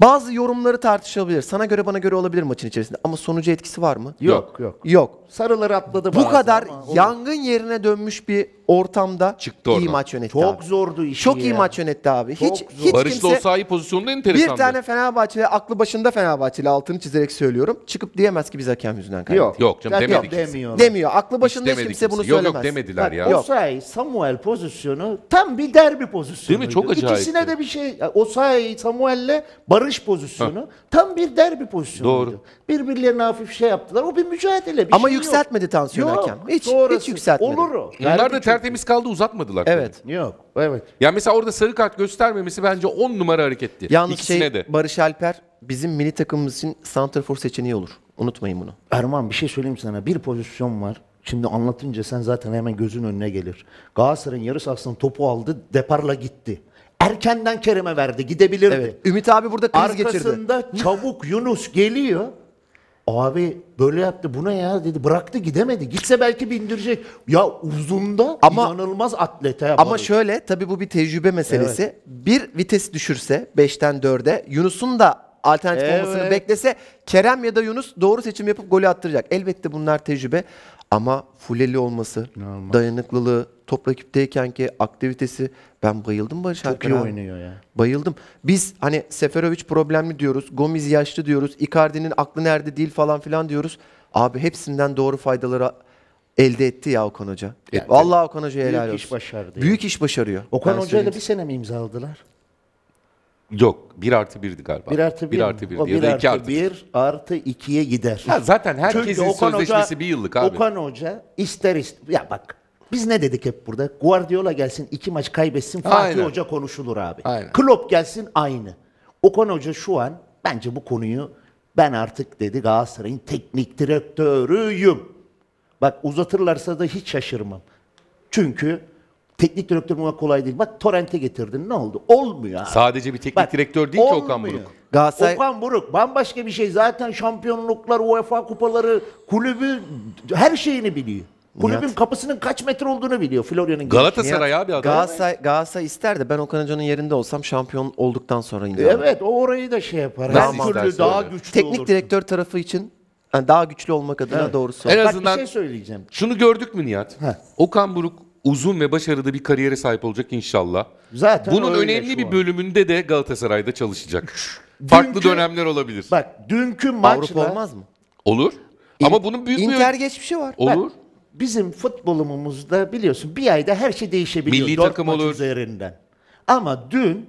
bazı yorumları tartışabilir. Sana göre bana göre olabilir maçın içerisinde. Ama sonucu etkisi var mı? Yok yok. Yok. Sarıları atladı Bu bazen kadar ama yangın yerine dönmüş bir ortamda Çıktı iyi maç yönetti Çok abi. zordu işi Çok iyi maç yönetti abi. Çok hiç zor. hiç Barış kimse Dolsay pozisyonunda enteresandı. bir tane Fenerbahçeli aklı başında Fenerbahçeli altını çizerek söylüyorum. Çıkıp diyemez ki biz hakem yüzünden kaybettik. Yok. Yok canım demedik. Yok, demiyor. Demiyor. Aklı başında hiç demedi kimse, bunu kimse. Yok, yok, demediler ya. Yok. Osay Samuel pozisyonu tam bir derbi pozisyonu. Değil mi? Çok acayip. İkisine de bir şey. Osay Samuel'le Barış pozisyonu tam bir derbi pozisyonu. Doğru. Birbirlerine hafif şey yaptılar. O bir mücadele. Bir Ama şey yükseltmedi tansiyon Yok, hakem. Hiç, hiç yükseltmedi. Olur o. Derbi Bunlar da tertemiz kaldı uzatmadılar. Evet. Yok. Evet. Ya mesela orada sarı kart göstermemesi bence 10 numara hareketti. Yalnız İkisine şey de. Barış Alper bizim mini takımımız için santrafor seçeneği olur. Unutmayın bunu. Erman bir şey söyleyeyim sana. Bir pozisyon var. Şimdi anlatınca sen zaten hemen gözün önüne gelir. Galatasaray'ın yarı sahasından topu aldı, deparla gitti. Erkenden Kerem'e verdi, gidebilirdi. Evet. Ümit abi burada kriz Arkasında geçirdi. Arkasında çabuk Yunus geliyor. Abi böyle yaptı buna ya dedi bıraktı gidemedi. Gitse belki bindirecek. Ya uzunda ama, inanılmaz atlete yapar. Ama şöyle tabii bu bir tecrübe meselesi. Evet. Bir vites düşürse 5'ten 4'e Yunus'un da alternatif evet. olmasını beklese Kerem ya da Yunus doğru seçim yapıp golü attıracak. Elbette bunlar tecrübe ama Fuleli olması, Normal. dayanıklılığı, top ki aktivitesi ben bayıldım Barış Çok iyi oynuyor ya. Bayıldım. Biz hani Seferovic problemli diyoruz, Gomez yaşlı diyoruz, Icardi'nin aklı nerede değil falan filan diyoruz. Abi hepsinden doğru faydaları elde etti ya Okan Hoca. Yani, Vallahi Okan Hoca'ya helal olsun. Büyük iş başardı. Büyük yani. iş başarıyor. Okan Hoca'yla bir sene mi imzaladılar? Yok. 1 artı 1'di galiba. 1 artı 1. 1 artı 1 o 1 artı 1 artı 2'ye gider. Ha, zaten herkesin Çünkü Okan sözleşmesi Hoca, bir yıllık abi. Okan Hoca ister ister. Ya bak biz ne dedik hep burada? Guardiola gelsin iki maç kaybetsin Fatih Aynen. Hoca konuşulur abi. Aynen. Klopp gelsin aynı. Okan Hoca şu an bence bu konuyu ben artık dedi Galatasaray'ın teknik direktörüyüm. Bak uzatırlarsa da hiç şaşırmam. Çünkü Teknik direktör olmak kolay değil. Bak Torrent'e getirdin ne oldu? Olmuyor. Abi. Sadece bir teknik Bak, direktör değil olmuyor. ki Okan Buruk. Galatasaray... Okan Buruk bambaşka bir şey. Zaten şampiyonluklar, UEFA kupaları, kulübü her şeyini biliyor. Kulübün Nihat. kapısının kaç metre olduğunu biliyor Florya'nın. Galatasaray abi adam. Galatasaray, Galatasaray ister de ben Okan Hoca'nın yerinde olsam şampiyon olduktan sonra yine. Evet o orayı da şey yapar. Daha, daha öyle. güçlü Teknik direktör tarafı için yani daha güçlü olmak adına evet. doğrusu. En azından Bak, bir şey söyleyeceğim. Şunu gördük mü Nihat? Heh. Okan Buruk uzun ve başarılı bir kariyere sahip olacak inşallah. Zaten Bunun önemli bir bölümünde de Galatasaray'da çalışacak. Dünkü, Farklı dönemler olabilir. Bak dünkü maçla Avrupa olmaz mı? Olur. İn, Ama bunun büyük Inter bir... geçmişi var. Olur. Bak, bizim futbolumuzda biliyorsun bir ayda her şey değişebiliyor. Milli takım olur. üzerinden. Ama dün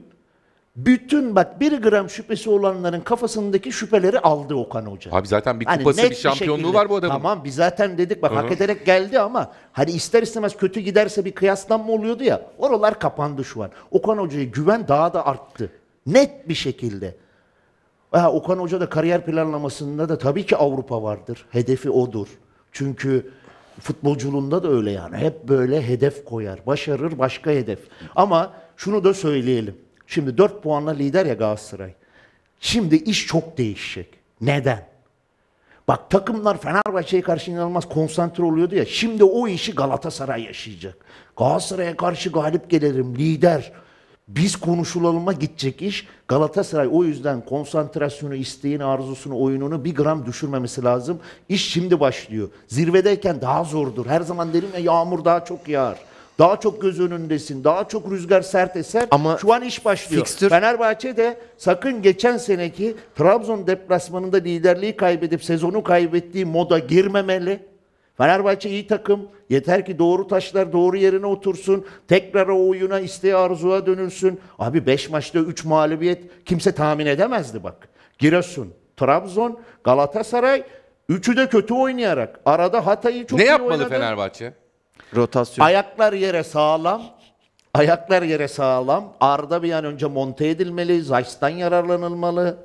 bütün bak bir gram şüphesi olanların kafasındaki şüpheleri aldı Okan Hoca. Abi zaten bir hani kupası net bir şampiyonluğu şekilde. var bu adamın. Tamam biz zaten dedik bak hak ederek geldi ama hani ister istemez kötü giderse bir kıyaslanma oluyordu ya. Oralar kapandı şu an. Okan Hoca'ya güven daha da arttı. Net bir şekilde. Ha, Okan Hoca da kariyer planlamasında da tabii ki Avrupa vardır. Hedefi odur. Çünkü futbolculuğunda da öyle yani. Hep böyle hedef koyar. Başarır başka hedef. Ama şunu da söyleyelim. Şimdi 4 puanla lider ya Galatasaray. Şimdi iş çok değişecek. Neden? Bak takımlar Fenerbahçe'ye karşı inanılmaz konsantre oluyordu ya. Şimdi o işi Galatasaray yaşayacak. Galatasaray'a karşı galip gelirim, lider. Biz konuşulalıma gidecek iş. Galatasaray o yüzden konsantrasyonu, isteğini, arzusunu, oyununu bir gram düşürmemesi lazım. İş şimdi başlıyor. Zirvedeyken daha zordur. Her zaman derim ya yağmur daha çok yağar. Daha çok göz önündesin. Daha çok rüzgar sert eser. Ama şu an iş başlıyor. Fixtür... Fenerbahçe de sakın geçen seneki Trabzon deplasmanında liderliği kaybedip sezonu kaybettiği moda girmemeli. Fenerbahçe iyi takım. Yeter ki doğru taşlar doğru yerine otursun. Tekrar o oyuna, isteğe, arzuya dönülsün. Abi 5 maçta 3 mağlubiyet kimse tahmin edemezdi bak. Giresun, Trabzon, Galatasaray Üçü de kötü oynayarak. Arada Hatay'ı çok ne iyi oynadı. Ne yapmalı Fenerbahçe? Rotasyon. Ayaklar yere sağlam. Ayaklar yere sağlam. Arda bir an önce monte edilmeli. Zayt'tan yararlanılmalı.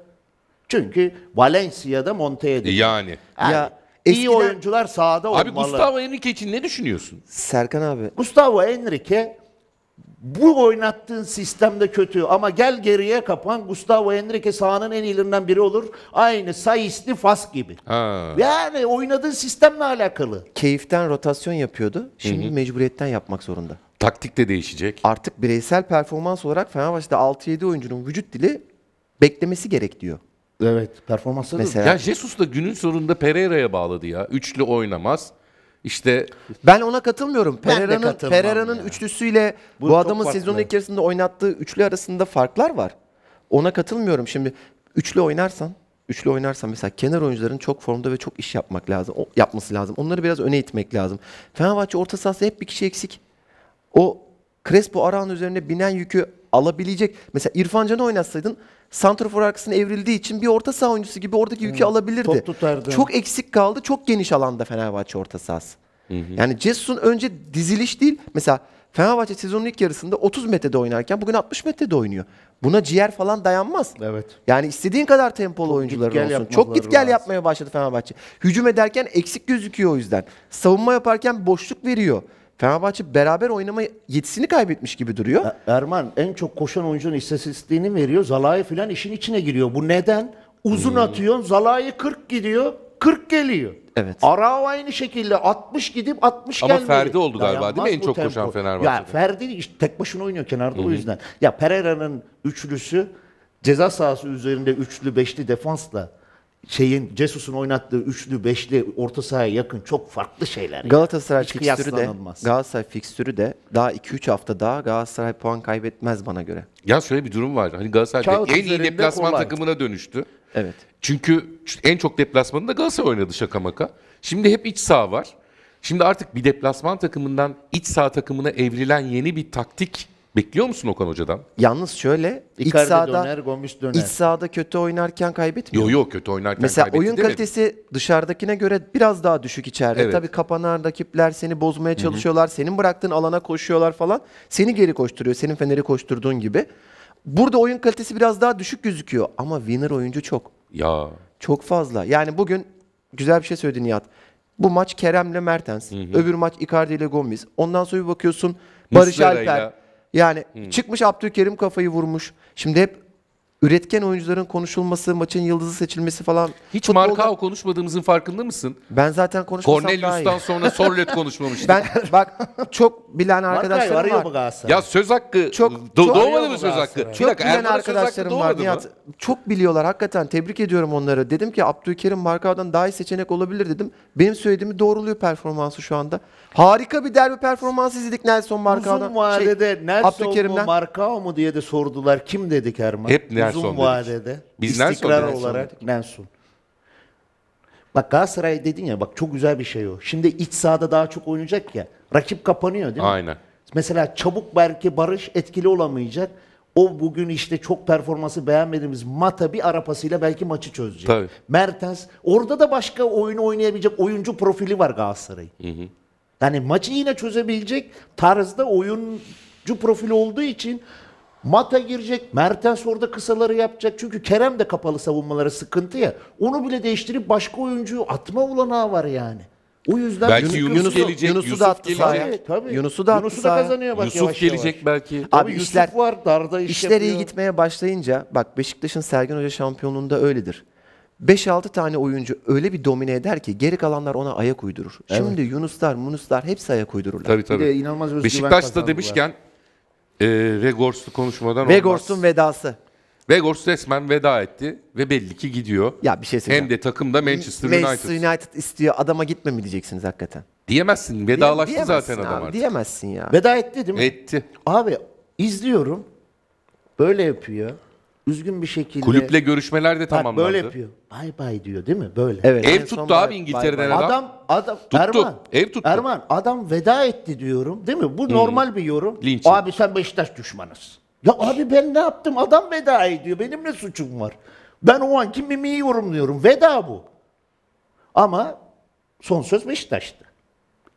Çünkü Valencia'da monte edildi. Yani. yani ya, iyi eskiden... oyuncular sahada olmalı. Abi Gustavo Enrique için ne düşünüyorsun? Serkan abi. Gustavo Enrique. Bu oynattığın sistem de kötü ama gel geriye kapan Gustavo Henrique sahanın en iyilerinden biri olur. Aynı Saisli Fas gibi. Ha. Yani oynadığın sistemle alakalı. Keyiften rotasyon yapıyordu. Şimdi Hı hı. mecburiyetten yapmak zorunda. Taktik de değişecek. Artık bireysel performans olarak Fenerbahçe'de 6-7 oyuncunun vücut dili beklemesi gerek diyor. Evet performansı da Mesela. Ya Jesus da günün sonunda Pereira'ya bağladı ya. Üçlü oynamaz. İşte ben ona katılmıyorum. Pereira'nın Pereira'nın üçlüsüyle bu, bu adamın sezonun ilk oynattığı üçlü arasında farklar var. Ona katılmıyorum. Şimdi üçlü oynarsan üçlü oynarsan mesela kenar oyuncuların çok formda ve çok iş yapmak lazım. O, yapması lazım. Onları biraz öne itmek lazım. Fenerbahçe orta sahası hep bir kişi eksik. O Crespo Arahan üzerine binen yükü alabilecek. Mesela İrfan Can'ı oynatsaydın santrafor arkasına evrildiği için bir orta saha oyuncusu gibi oradaki yükü Hı. alabilirdi. Top tutardı. Çok eksik kaldı. Çok geniş alanda Fenerbahçe orta sahası. Hı hı. Yani Cesus'un önce diziliş değil. Mesela Fenerbahçe sezonun ilk yarısında 30 metrede oynarken bugün 60 metrede oynuyor. Buna ciğer falan dayanmaz. Evet. Yani istediğin kadar tempolu Çok oyuncuların olsun. Çok git gel lazım. yapmaya başladı Fenerbahçe. Hücum ederken eksik gözüküyor o yüzden. Savunma yaparken boşluk veriyor. Fenerbahçe beraber oynama yetisini kaybetmiş gibi duruyor. Er-, Erman en çok koşan oyuncunun istatistiğini veriyor. Zalai falan işin içine giriyor. Bu neden? Uzun hmm. atıyorsun. Zalai 40 gidiyor. 40 geliyor. Evet. Arao aynı şekilde 60 gidip 60 Ama gelmiyor. Ama Ferdi oldu galiba Dayanmaz değil mi en çok tempo. koşan Fenerbahçe. Ya Ferdi işte tek başına oynuyor kenarda hı o yüzden. Ya Pereira'nın üçlüsü ceza sahası üzerinde üçlü beşli defansla şeyin Cesus'un oynattığı üçlü, beşli, orta sahaya yakın çok farklı şeyler. Galatasaray yani. fikstürü de Galatasaray fikstürü de daha 2-3 hafta daha Galatasaray puan kaybetmez bana göre. Ya şöyle bir durum var. Hani Galatasaray Kağıt en iyi deplasman kolay. takımına dönüştü. Evet. Çünkü en çok deplasmanında Galatasaray oynadı şaka maka. Şimdi hep iç saha var. Şimdi artık bir deplasman takımından iç saha takımına evrilen yeni bir taktik Bekliyor musun Okan Hoca'dan? Yalnız şöyle iç Icardi sahada, döner, Gomis döner. iç sahada kötü oynarken kaybetmiyor. Yok yok kötü oynarken Mesela kaybetti oyun demedim. kalitesi dışarıdakine göre biraz daha düşük içeride. Evet. Tabii kapanan rakipler seni bozmaya çalışıyorlar. Senin bıraktığın alana koşuyorlar falan. Seni geri koşturuyor. Senin Fener'i koşturduğun gibi. Burada oyun kalitesi biraz daha düşük gözüküyor. Ama winner oyuncu çok. Ya Çok fazla. Yani bugün güzel bir şey söyledi Nihat. Bu maç Kerem'le Mertens. Öbür maç Icardi ile Gomez. Ondan sonra bir bakıyorsun Barış Muslera'yla. Alper. Yani hmm. çıkmış Abdülkerim kafayı vurmuş. Şimdi hep üretken oyuncuların konuşulması, maçın yıldızı seçilmesi falan. Hiç Futbolda... o konuşmadığımızın farkında mısın? Ben zaten konuşmasam Cornelius'tan daha iyi. sonra *laughs* Sorlet konuşmamıştı. ben bak çok bilen arkadaşlarım var. var. Ya söz hakkı çok, do- çok doğmadı mı söz hakkı? Çok dakika, bilen arkadaşlarım var. Nihat, çok biliyorlar hakikaten tebrik ediyorum onları. Dedim ki Abdülkerim markadan daha iyi seçenek olabilir dedim. Benim söylediğimi doğruluyor performansı şu anda. Harika bir derbi performansı izledik Nelson Markao'dan. Uzun vadede şey, Nelson mu Markao mu diye de sordular. Kim dedik Erman? Hep Nelson Uzun vadede. Biz istikrar Nelson olarak Nelson. Bak Galatasaray dedin ya bak çok güzel bir şey o. Şimdi iç sahada daha çok oynayacak ya. Rakip kapanıyor değil mi? Aynen. Mesela çabuk belki Barış etkili olamayacak. O bugün işte çok performansı beğenmediğimiz Mata bir arapasıyla belki maçı çözecek. Tabii. Mertens orada da başka oyunu oynayabilecek oyuncu profili var Galatasaray'ın. Hı hı. Yani maçı yine çözebilecek tarzda oyuncu profili olduğu için Mata girecek, Mertens orada kısaları yapacak. Çünkü Kerem de kapalı savunmalara sıkıntı ya. Onu bile değiştirip başka oyuncuyu atma olanağı var yani. O yüzden belki Yunus, Yunus gelecek, Yunus'u Yusuf da attı gelecek. sahaya. Evet, tabii. Yunus'u da attı Yunus'u da kazanıyor bak Yusuf yavaş gelecek yavaş. belki. Abi, Abi işler, Yusuf var, darda iş işler yapıyor. iyi gitmeye başlayınca bak Beşiktaş'ın Sergen Hoca şampiyonluğunda öyledir. 5-6 tane oyuncu öyle bir domine eder ki geri kalanlar ona ayak uydurur. Evet. Şimdi Yunuslar, Munuslar hepsi ayak uydururlar. Tabii tabii. Bir de inanılmaz Beşiktaş'ta demişken e, Regors'u konuşmadan Regors'un vedası. Vegors resmen veda etti ve belli ki gidiyor. Ya bir şey söyleyeyim. Hem de takımda Manchester United. Manchester United istiyor adama gitme mi diyeceksiniz hakikaten? Diyemezsin. Vedalaştı Diyem, zaten adam abi, artık. Diyemezsin ya. Veda etti değil mi? Etti. Abi izliyorum. Böyle yapıyor üzgün bir şekilde... Kulüple görüşmeler de tamamlandı. Bak böyle yapıyor. Bay bay diyor değil mi? Böyle. Evet. Ev tuttu abi İngiltere'den adam. Adam, adam tuttu. Erman, Ev tuttu. Erman adam veda etti diyorum değil mi? Bu hmm. normal bir yorum. Linç. Abi sen Beşiktaş düşmanısın. Ya abi ben ne yaptım? Adam veda ediyor. Benim ne suçum var? Ben o an anki mimiyi yorumluyorum. Veda bu. Ama son söz Beşiktaş'tı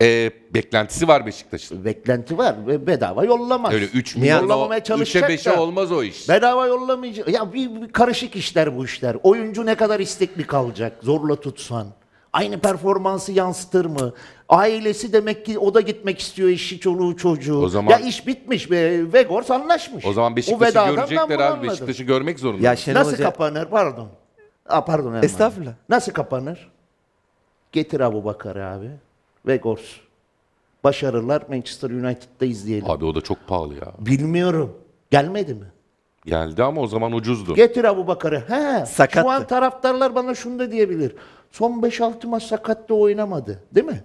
e, beklentisi var Beşiktaş'ın. Beklenti var ve bedava yollamaz. Öyle 3 milyon o, çalışacak 3'e 5'e olmaz o iş. Bedava yollamayacak. Ya bir, bir karışık işler bu işler. Oyuncu ne kadar istekli kalacak zorla tutsan. Aynı performansı yansıtır mı? Ailesi demek ki o da gitmek istiyor işi çoluğu çocuğu. O zaman, ya iş bitmiş ve Vegors anlaşmış. O zaman Beşiktaş'ı görecekler abi. Beşiktaş'ı görmek zorunda. Ya Şenol Nasıl Hoca... kapanır pardon. Aa, pardon. Estağfurullah. Abi. Nasıl kapanır? Getir Abu Bakar abi. Weghorst. Başarılar Manchester United'da izleyelim. Abi o da çok pahalı ya. Bilmiyorum. Gelmedi mi? Geldi ama o zaman ucuzdu. Getir Abu Bakar'ı. He, Sakattı. Şu an taraftarlar bana şunu da diyebilir. Son 5-6 maç sakatta oynamadı. Değil mi?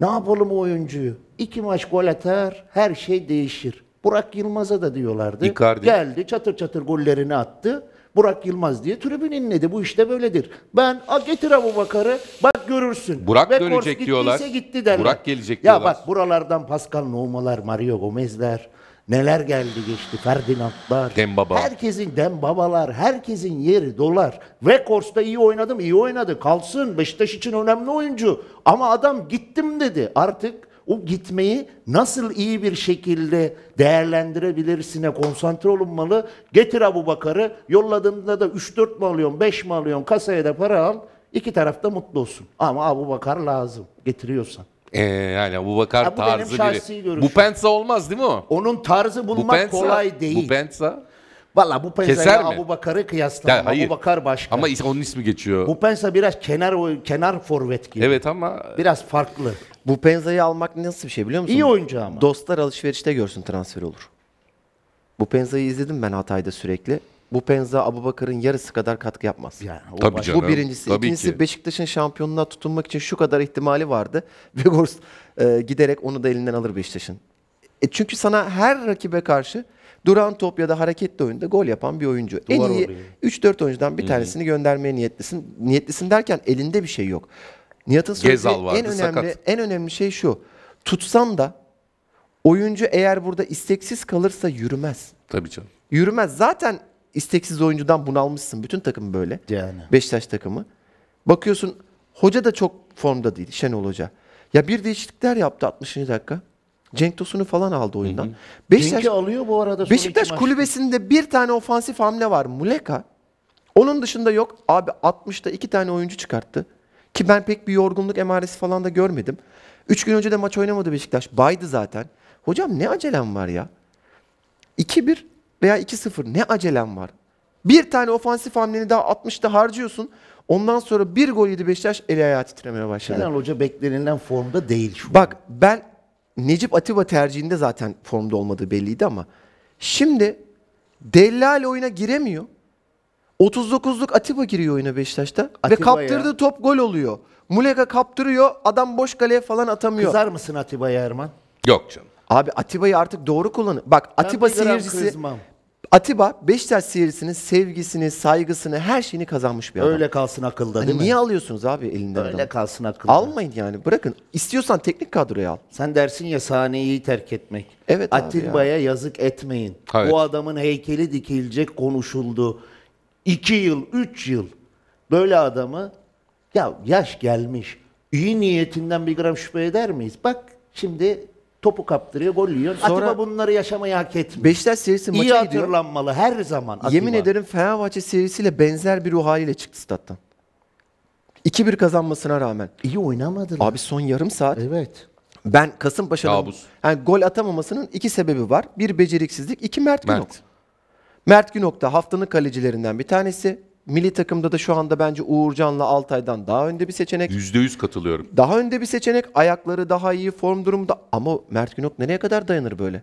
Ne yapalım o oyuncuyu? İki maç gol atar, her şey değişir. Burak Yılmaz'a da diyorlardı. Icardi. Geldi çatır çatır gollerini attı. Burak Yılmaz diye tribün inledi. Bu işte böyledir. Ben a getir Abu Bakar'ı bak görürsün. Burak Ve dönecek diyorlar. gitti derler. Burak gelecek diyorlar. Ya bak buralardan Pascal Noumalar, Mario Gomez'ler neler geldi geçti. Ferdinandlar. Dembaba. Herkesin Dembabalar, herkesin yeri dolar. Ve Kors'ta iyi oynadım, iyi oynadı. Kalsın Beşiktaş için önemli oyuncu. Ama adam gittim dedi. Artık o gitmeyi nasıl iyi bir şekilde değerlendirebilirsine konsantre olunmalı. Getir Abu Bakar'ı yolladığında da 3-4 mi alıyorsun 5 mi alıyorsun kasaya da para al. İki tarafta mutlu olsun. Ama Abu Bakar lazım getiriyorsan. Ee, yani Abu Bakar ya bu tarzı benim biri. görüşüm. Bu pensa olmaz değil mi o? Onun tarzı bulmak Bu pensa, kolay değil. Bu pensa Valla bu Keser pensa Abu Bakar'ı kıyasla. Abu Bakar başka. Ama is- onun ismi geçiyor. bu pensa biraz kenar kenar forvet gibi. Evet ama Biraz farklı. Bu penzayı almak nasıl bir şey biliyor musun? İyi oyuncu ama. Dostlar alışverişte görsün transfer olur. Bu penzayı izledim ben Hatay'da sürekli. Bu penza Bakar'ın yarısı kadar katkı yapmaz. Yani o Tabii başka. canım. Bu birincisi. Tabii İkincisi ki. Beşiktaş'ın şampiyonluğa tutunmak için şu kadar ihtimali vardı. *laughs* Vegors e, giderek onu da elinden alır Beşiktaş'ın. E çünkü sana her rakibe karşı duran top ya da hareketli oyunda gol yapan bir oyuncu. Duvar en iyi 3-4 oyuncudan bir tanesini göndermeye niyetlisin. Niyetlisin derken elinde bir şey yok. Nihat'ın söylediği en önemli sakat. en önemli şey şu. Tutsan da oyuncu eğer burada isteksiz kalırsa yürümez. Tabii canım. Yürümez. Zaten isteksiz oyuncudan bunalmışsın. Bütün takım böyle. Yani. Beşiktaş takımı. Bakıyorsun hoca da çok formda değil Şenol Hoca. Ya bir değişiklikler yaptı 60. dakika. Cenk Tosun'u falan aldı oyundan. Beşiktaş alıyor bu arada. Beşiktaş kulübesinde bir tane ofansif hamle var. Muleka. Onun dışında yok. Abi 60'ta iki tane oyuncu çıkarttı. Ki ben pek bir yorgunluk emaresi falan da görmedim. Üç gün önce de maç oynamadı Beşiktaş. Baydı zaten. Hocam ne acelem var ya? 2-1 veya 2-0 ne acelem var? Bir tane ofansif hamleni daha 60'ta harcıyorsun. Ondan sonra bir gol yedi Beşiktaş eli ayağı titremeye başladı. Kenan Hoca beklenilen formda değil şu Bak ben Necip Atiba tercihinde zaten formda olmadığı belliydi ama şimdi Dellal oyuna giremiyor. 39'luk Atiba giriyor oyuna Beşiktaş'ta Atiba ve kaptırdığı ya. top gol oluyor. Muleka kaptırıyor, adam boş kaleye falan atamıyor. Kızar mısın Atiba'ya Erman? Yok canım. Abi Atiba'yı artık doğru kullanın. Bak Atiba seyircisi kızmam. Atiba Beşiktaş seyirisinin sevgisini, saygısını, her şeyini kazanmış bir adam. Öyle kalsın akılda hani değil niye mi? Niye alıyorsunuz abi elinden Öyle adam? kalsın akılda. Almayın yani bırakın. İstiyorsan teknik kadroya al. Sen dersin ya sahneyi terk etmek. Evet Atiba'ya ya. yazık etmeyin. Evet. Bu adamın heykeli dikilecek konuşuldu. İki yıl, üç yıl böyle adamı ya yaş gelmiş. İyi niyetinden bir gram şüphe eder miyiz? Bak şimdi topu kaptırıyor, gol yiyor. Sonra Atiba bunları yaşamayı hak etmiyor. Beşiktaş serisi maça İyi gidiyor. hatırlanmalı her zaman Atiba. Yemin ederim Fenerbahçe serisiyle benzer bir ruh haliyle çıktı stat'tan. 2-1 kazanmasına rağmen. İyi oynamadılar. Abi son yarım saat. Evet. Ben Kasımpaşa'nın Kabus. yani gol atamamasının iki sebebi var. Bir beceriksizlik, iki Mert Günok. Mert. Mert Günok da haftanın kalecilerinden bir tanesi. Milli takımda da şu anda bence Uğurcan'la Altay'dan daha önde bir seçenek. %100 katılıyorum. Daha önde bir seçenek. Ayakları daha iyi, form durumda. Ama Mert Günok nereye kadar dayanır böyle?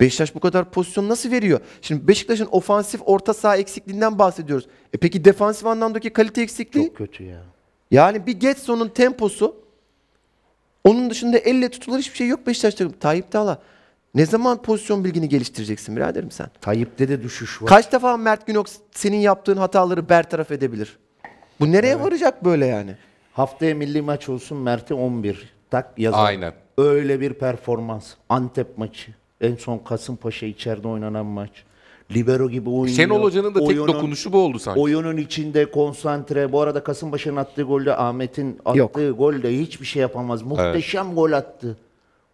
Beşiktaş bu kadar pozisyon nasıl veriyor? Şimdi Beşiktaş'ın ofansif orta saha eksikliğinden bahsediyoruz. E peki defansif anlamdaki kalite eksikliği? Çok kötü ya. Yani bir Getson'un temposu onun dışında elle tutulur hiçbir şey yok Beşiktaş'ta. Tayyip Dala. Ne zaman pozisyon bilgini geliştireceksin biraderim sen? Tayyip'te de düşüş var. Kaç defa Mert Günok senin yaptığın hataları bertaraf edebilir? Bu nereye evet. varacak böyle yani? Haftaya milli maç olsun Mert'e 11 tak yazalım. Aynen. Öyle bir performans. Antep maçı. En son Kasımpaşa içeride oynanan maç. Libero gibi oynuyor. Şenol Hoca'nın da oyunun, tek dokunuşu bu oldu sanki. Oyunun içinde konsantre. Bu arada Kasımpaşa'nın attığı golde Ahmet'in attığı Yok. golde hiçbir şey yapamaz. Muhteşem evet. gol attı.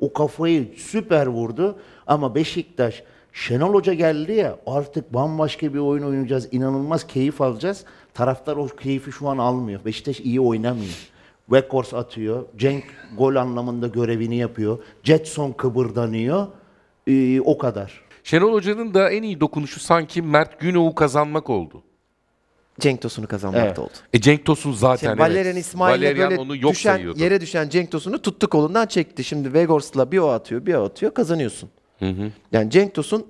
O kafayı süper vurdu ama Beşiktaş Şenol Hoca geldi ya artık bambaşka bir oyun oynayacağız. inanılmaz keyif alacağız. Taraftar o keyfi şu an almıyor. Beşiktaş iyi oynamıyor. Weghorst atıyor. Cenk gol anlamında görevini yapıyor. Jetson kıbırdanıyor. Ee, o kadar. Şenol Hoca'nın da en iyi dokunuşu sanki Mert Günoğ'u kazanmak oldu. Cenk Tosun'u kazanmakta Evet. oldu. E Cenk Tosun zaten Şimdi Valerian evet. İsmail'le böyle onu yok düşen, sayıyordu. yere düşen Cenk Tosun'u tuttu kolundan çekti. Şimdi Vegors'la bir o atıyor bir o atıyor kazanıyorsun. Yani Cenk Tosun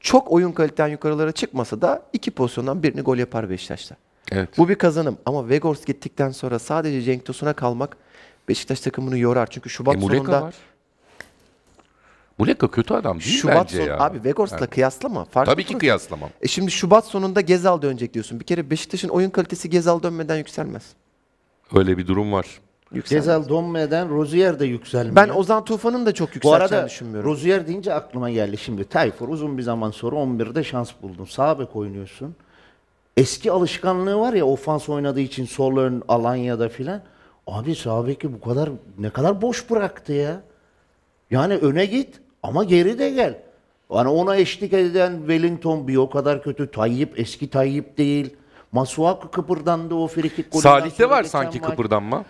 çok oyun kaliten yukarılara çıkmasa da iki pozisyondan birini gol yapar Beşiktaş'ta. Evet. Bu bir kazanım ama Vegors gittikten sonra sadece Cenk Tosun'a kalmak Beşiktaş takımını yorar. Çünkü Şubat E, sonunda var. Muleka kötü adam değil Şubat bence son, ya. Abi Vegors'la yani. kıyaslama. Farklı Tabii ki mı? kıyaslamam. E şimdi Şubat sonunda Gezal dönecek diyorsun. Bir kere Beşiktaş'ın oyun kalitesi Gezal dönmeden yükselmez. Öyle bir durum var. Yükselmez. Gezal dönmeden Rozier de yükselmiyor. Ben Ozan Tufan'ın da çok yükseleceğini Bu arada düşünmüyorum. Rozier deyince aklıma geldi şimdi. Tayfur uzun bir zaman sonra 11'de şans buldun. Sağ bek oynuyorsun. Eski alışkanlığı var ya ofans oynadığı için sol ön Alanya'da filan. Abi sağ beki bu kadar ne kadar boş bıraktı ya. Yani öne git. Ama geri de gel. Yani ona eşlik eden Wellington bir o kadar kötü. Tayyip eski Tayyip değil. Masuak kıpırdandı o frikik golünden Salih'te sonra var sanki maç. kıpırdanma.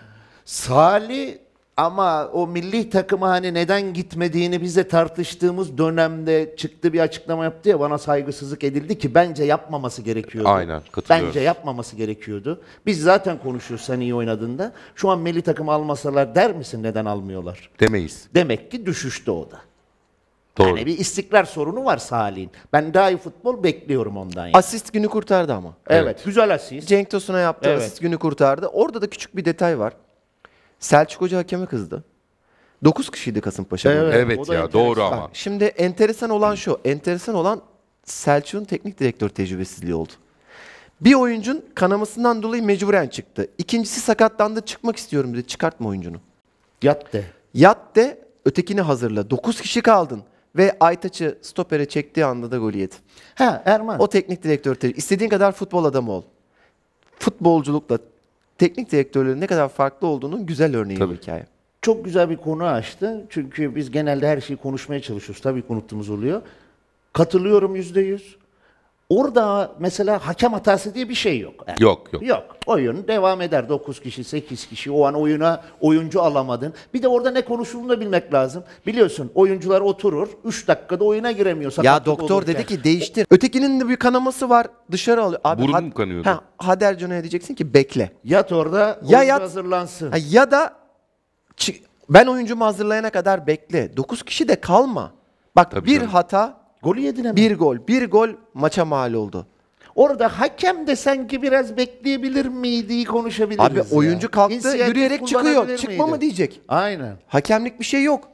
Salih ama o milli takımı hani neden gitmediğini bize tartıştığımız dönemde çıktı bir açıklama yaptı ya bana saygısızlık edildi ki bence yapmaması gerekiyordu. Aynen, katılıyorum. Bence yapmaması gerekiyordu. Biz zaten konuşuyoruz sen iyi oynadığında. Şu an milli takım almasalar der misin neden almıyorlar? Demeyiz. Demek ki düşüşte o da. Doğru. Yani bir istikrar sorunu var Salih'in. Ben daha iyi futbol bekliyorum ondan yani. Asist günü kurtardı ama. Evet, evet. güzel asist. Cenk Tosun'a yaptığı evet. asist günü kurtardı. Orada da küçük bir detay var. Selçuk Hoca hakeme kızdı. 9 kişiydi Kasımpaşa. Evet, evet ya enteresan. doğru ama. Bak, şimdi enteresan olan şu. Enteresan olan Selçuk'un teknik direktör tecrübesizliği oldu. Bir oyuncun kanamasından dolayı mecburen çıktı. İkincisi sakatlandı çıkmak istiyorum dedi. Çıkartma oyuncunu. Yat de. Yat de ötekini hazırla. 9 kişi kaldın ve Aytaç'ı stopere çektiği anda da golü yedi. Ha Erman. O teknik direktör. İstediğin kadar futbol adamı ol. Futbolculukla teknik direktörlerin ne kadar farklı olduğunun güzel örneği Tabii. bu hikaye. Çok güzel bir konu açtı. Çünkü biz genelde her şeyi konuşmaya çalışıyoruz. Tabii ki unuttuğumuz oluyor. Katılıyorum yüzde yüz. Orada mesela hakem hatası diye bir şey yok. Yani. Yok yok. Yok. Oyun devam eder. 9 kişi, 8 kişi o an oyuna oyuncu alamadın. Bir de orada ne konuşulduğunu da bilmek lazım. Biliyorsun oyuncular oturur. 3 dakikada oyuna giremiyor. Ya doktor olurken. dedi ki değiştir. Ötekinin de bir kanaması var. Dışarı alıyor. Abi, Burnum had, kanıyordu. Ha, Hader Can'a diyeceksin ki bekle. Yat orada. Ya yat, hazırlansın. Ha, ya da ben oyuncumu hazırlayana kadar bekle. 9 kişi de kalma. Bak Tabii bir canım. hata Golü yediler. Bir gol, bir gol maça mal oldu. Orada hakem de sanki biraz bekleyebilir miydi konuşabiliriz. Abi oyuncu kalktı İnisiyatif yürüyerek çıkıyor. Çıkma mı diyecek? Aynen. Hakemlik bir şey yok.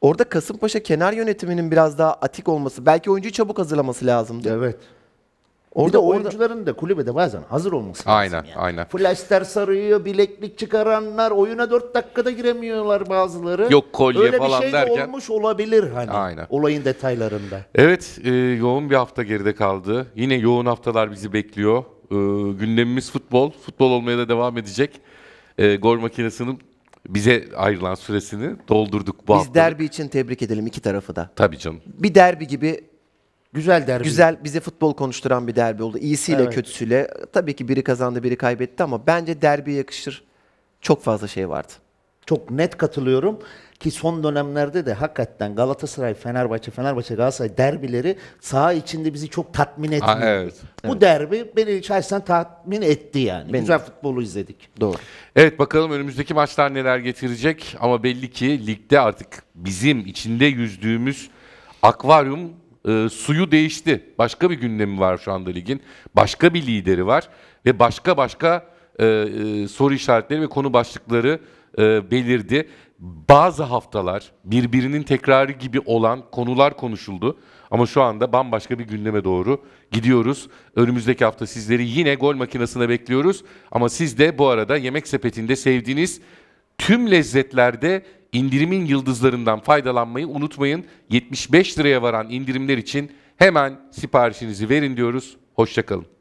Orada Kasımpaşa kenar yönetiminin biraz daha atik olması, belki oyuncuyu çabuk hazırlaması lazımdı. Evet. Orada bir de oyuncuların orada... da kulübede bazen hazır olması aynen, lazım. Yani. Aynen. Flaşlar sarıyor, bileklik çıkaranlar, oyuna 4 dakikada giremiyorlar bazıları. Yok kolye Öyle falan derken. Öyle bir şey derken... olmuş olabilir hani aynen. olayın detaylarında. Evet, e, yoğun bir hafta geride kaldı. Yine yoğun haftalar bizi bekliyor. E, gündemimiz futbol. Futbol olmaya da devam edecek. E, gol makinesinin bize ayrılan süresini doldurduk bu hafta. Biz hafta. derbi için tebrik edelim iki tarafı da. Tabii canım. Bir derbi gibi Güzel derbi. Güzel, bize futbol konuşturan bir derbi oldu. İyisiyle evet. kötüsüyle. Tabii ki biri kazandı, biri kaybetti ama bence derbiye yakışır çok fazla şey vardı. Çok net katılıyorum ki son dönemlerde de hakikaten Galatasaray, Fenerbahçe, Fenerbahçe, Galatasaray derbileri saha içinde bizi çok tatmin etti. evet. Bu evet. derbi beni şahsen tatmin etti yani. Benim. Güzel futbolu izledik. Doğru. Evet bakalım önümüzdeki maçlar neler getirecek ama belli ki ligde artık bizim içinde yüzdüğümüz akvaryum e, suyu değişti. Başka bir gündemi var şu anda ligin. Başka bir lideri var ve başka başka e, e, soru işaretleri ve konu başlıkları e, belirdi. Bazı haftalar birbirinin tekrarı gibi olan konular konuşuldu. Ama şu anda bambaşka bir gündeme doğru gidiyoruz. Önümüzdeki hafta sizleri yine gol makinesine bekliyoruz. Ama siz de bu arada Yemek Sepeti'nde sevdiğiniz tüm lezzetlerde indirimin yıldızlarından faydalanmayı unutmayın. 75 liraya varan indirimler için hemen siparişinizi verin diyoruz. Hoşçakalın.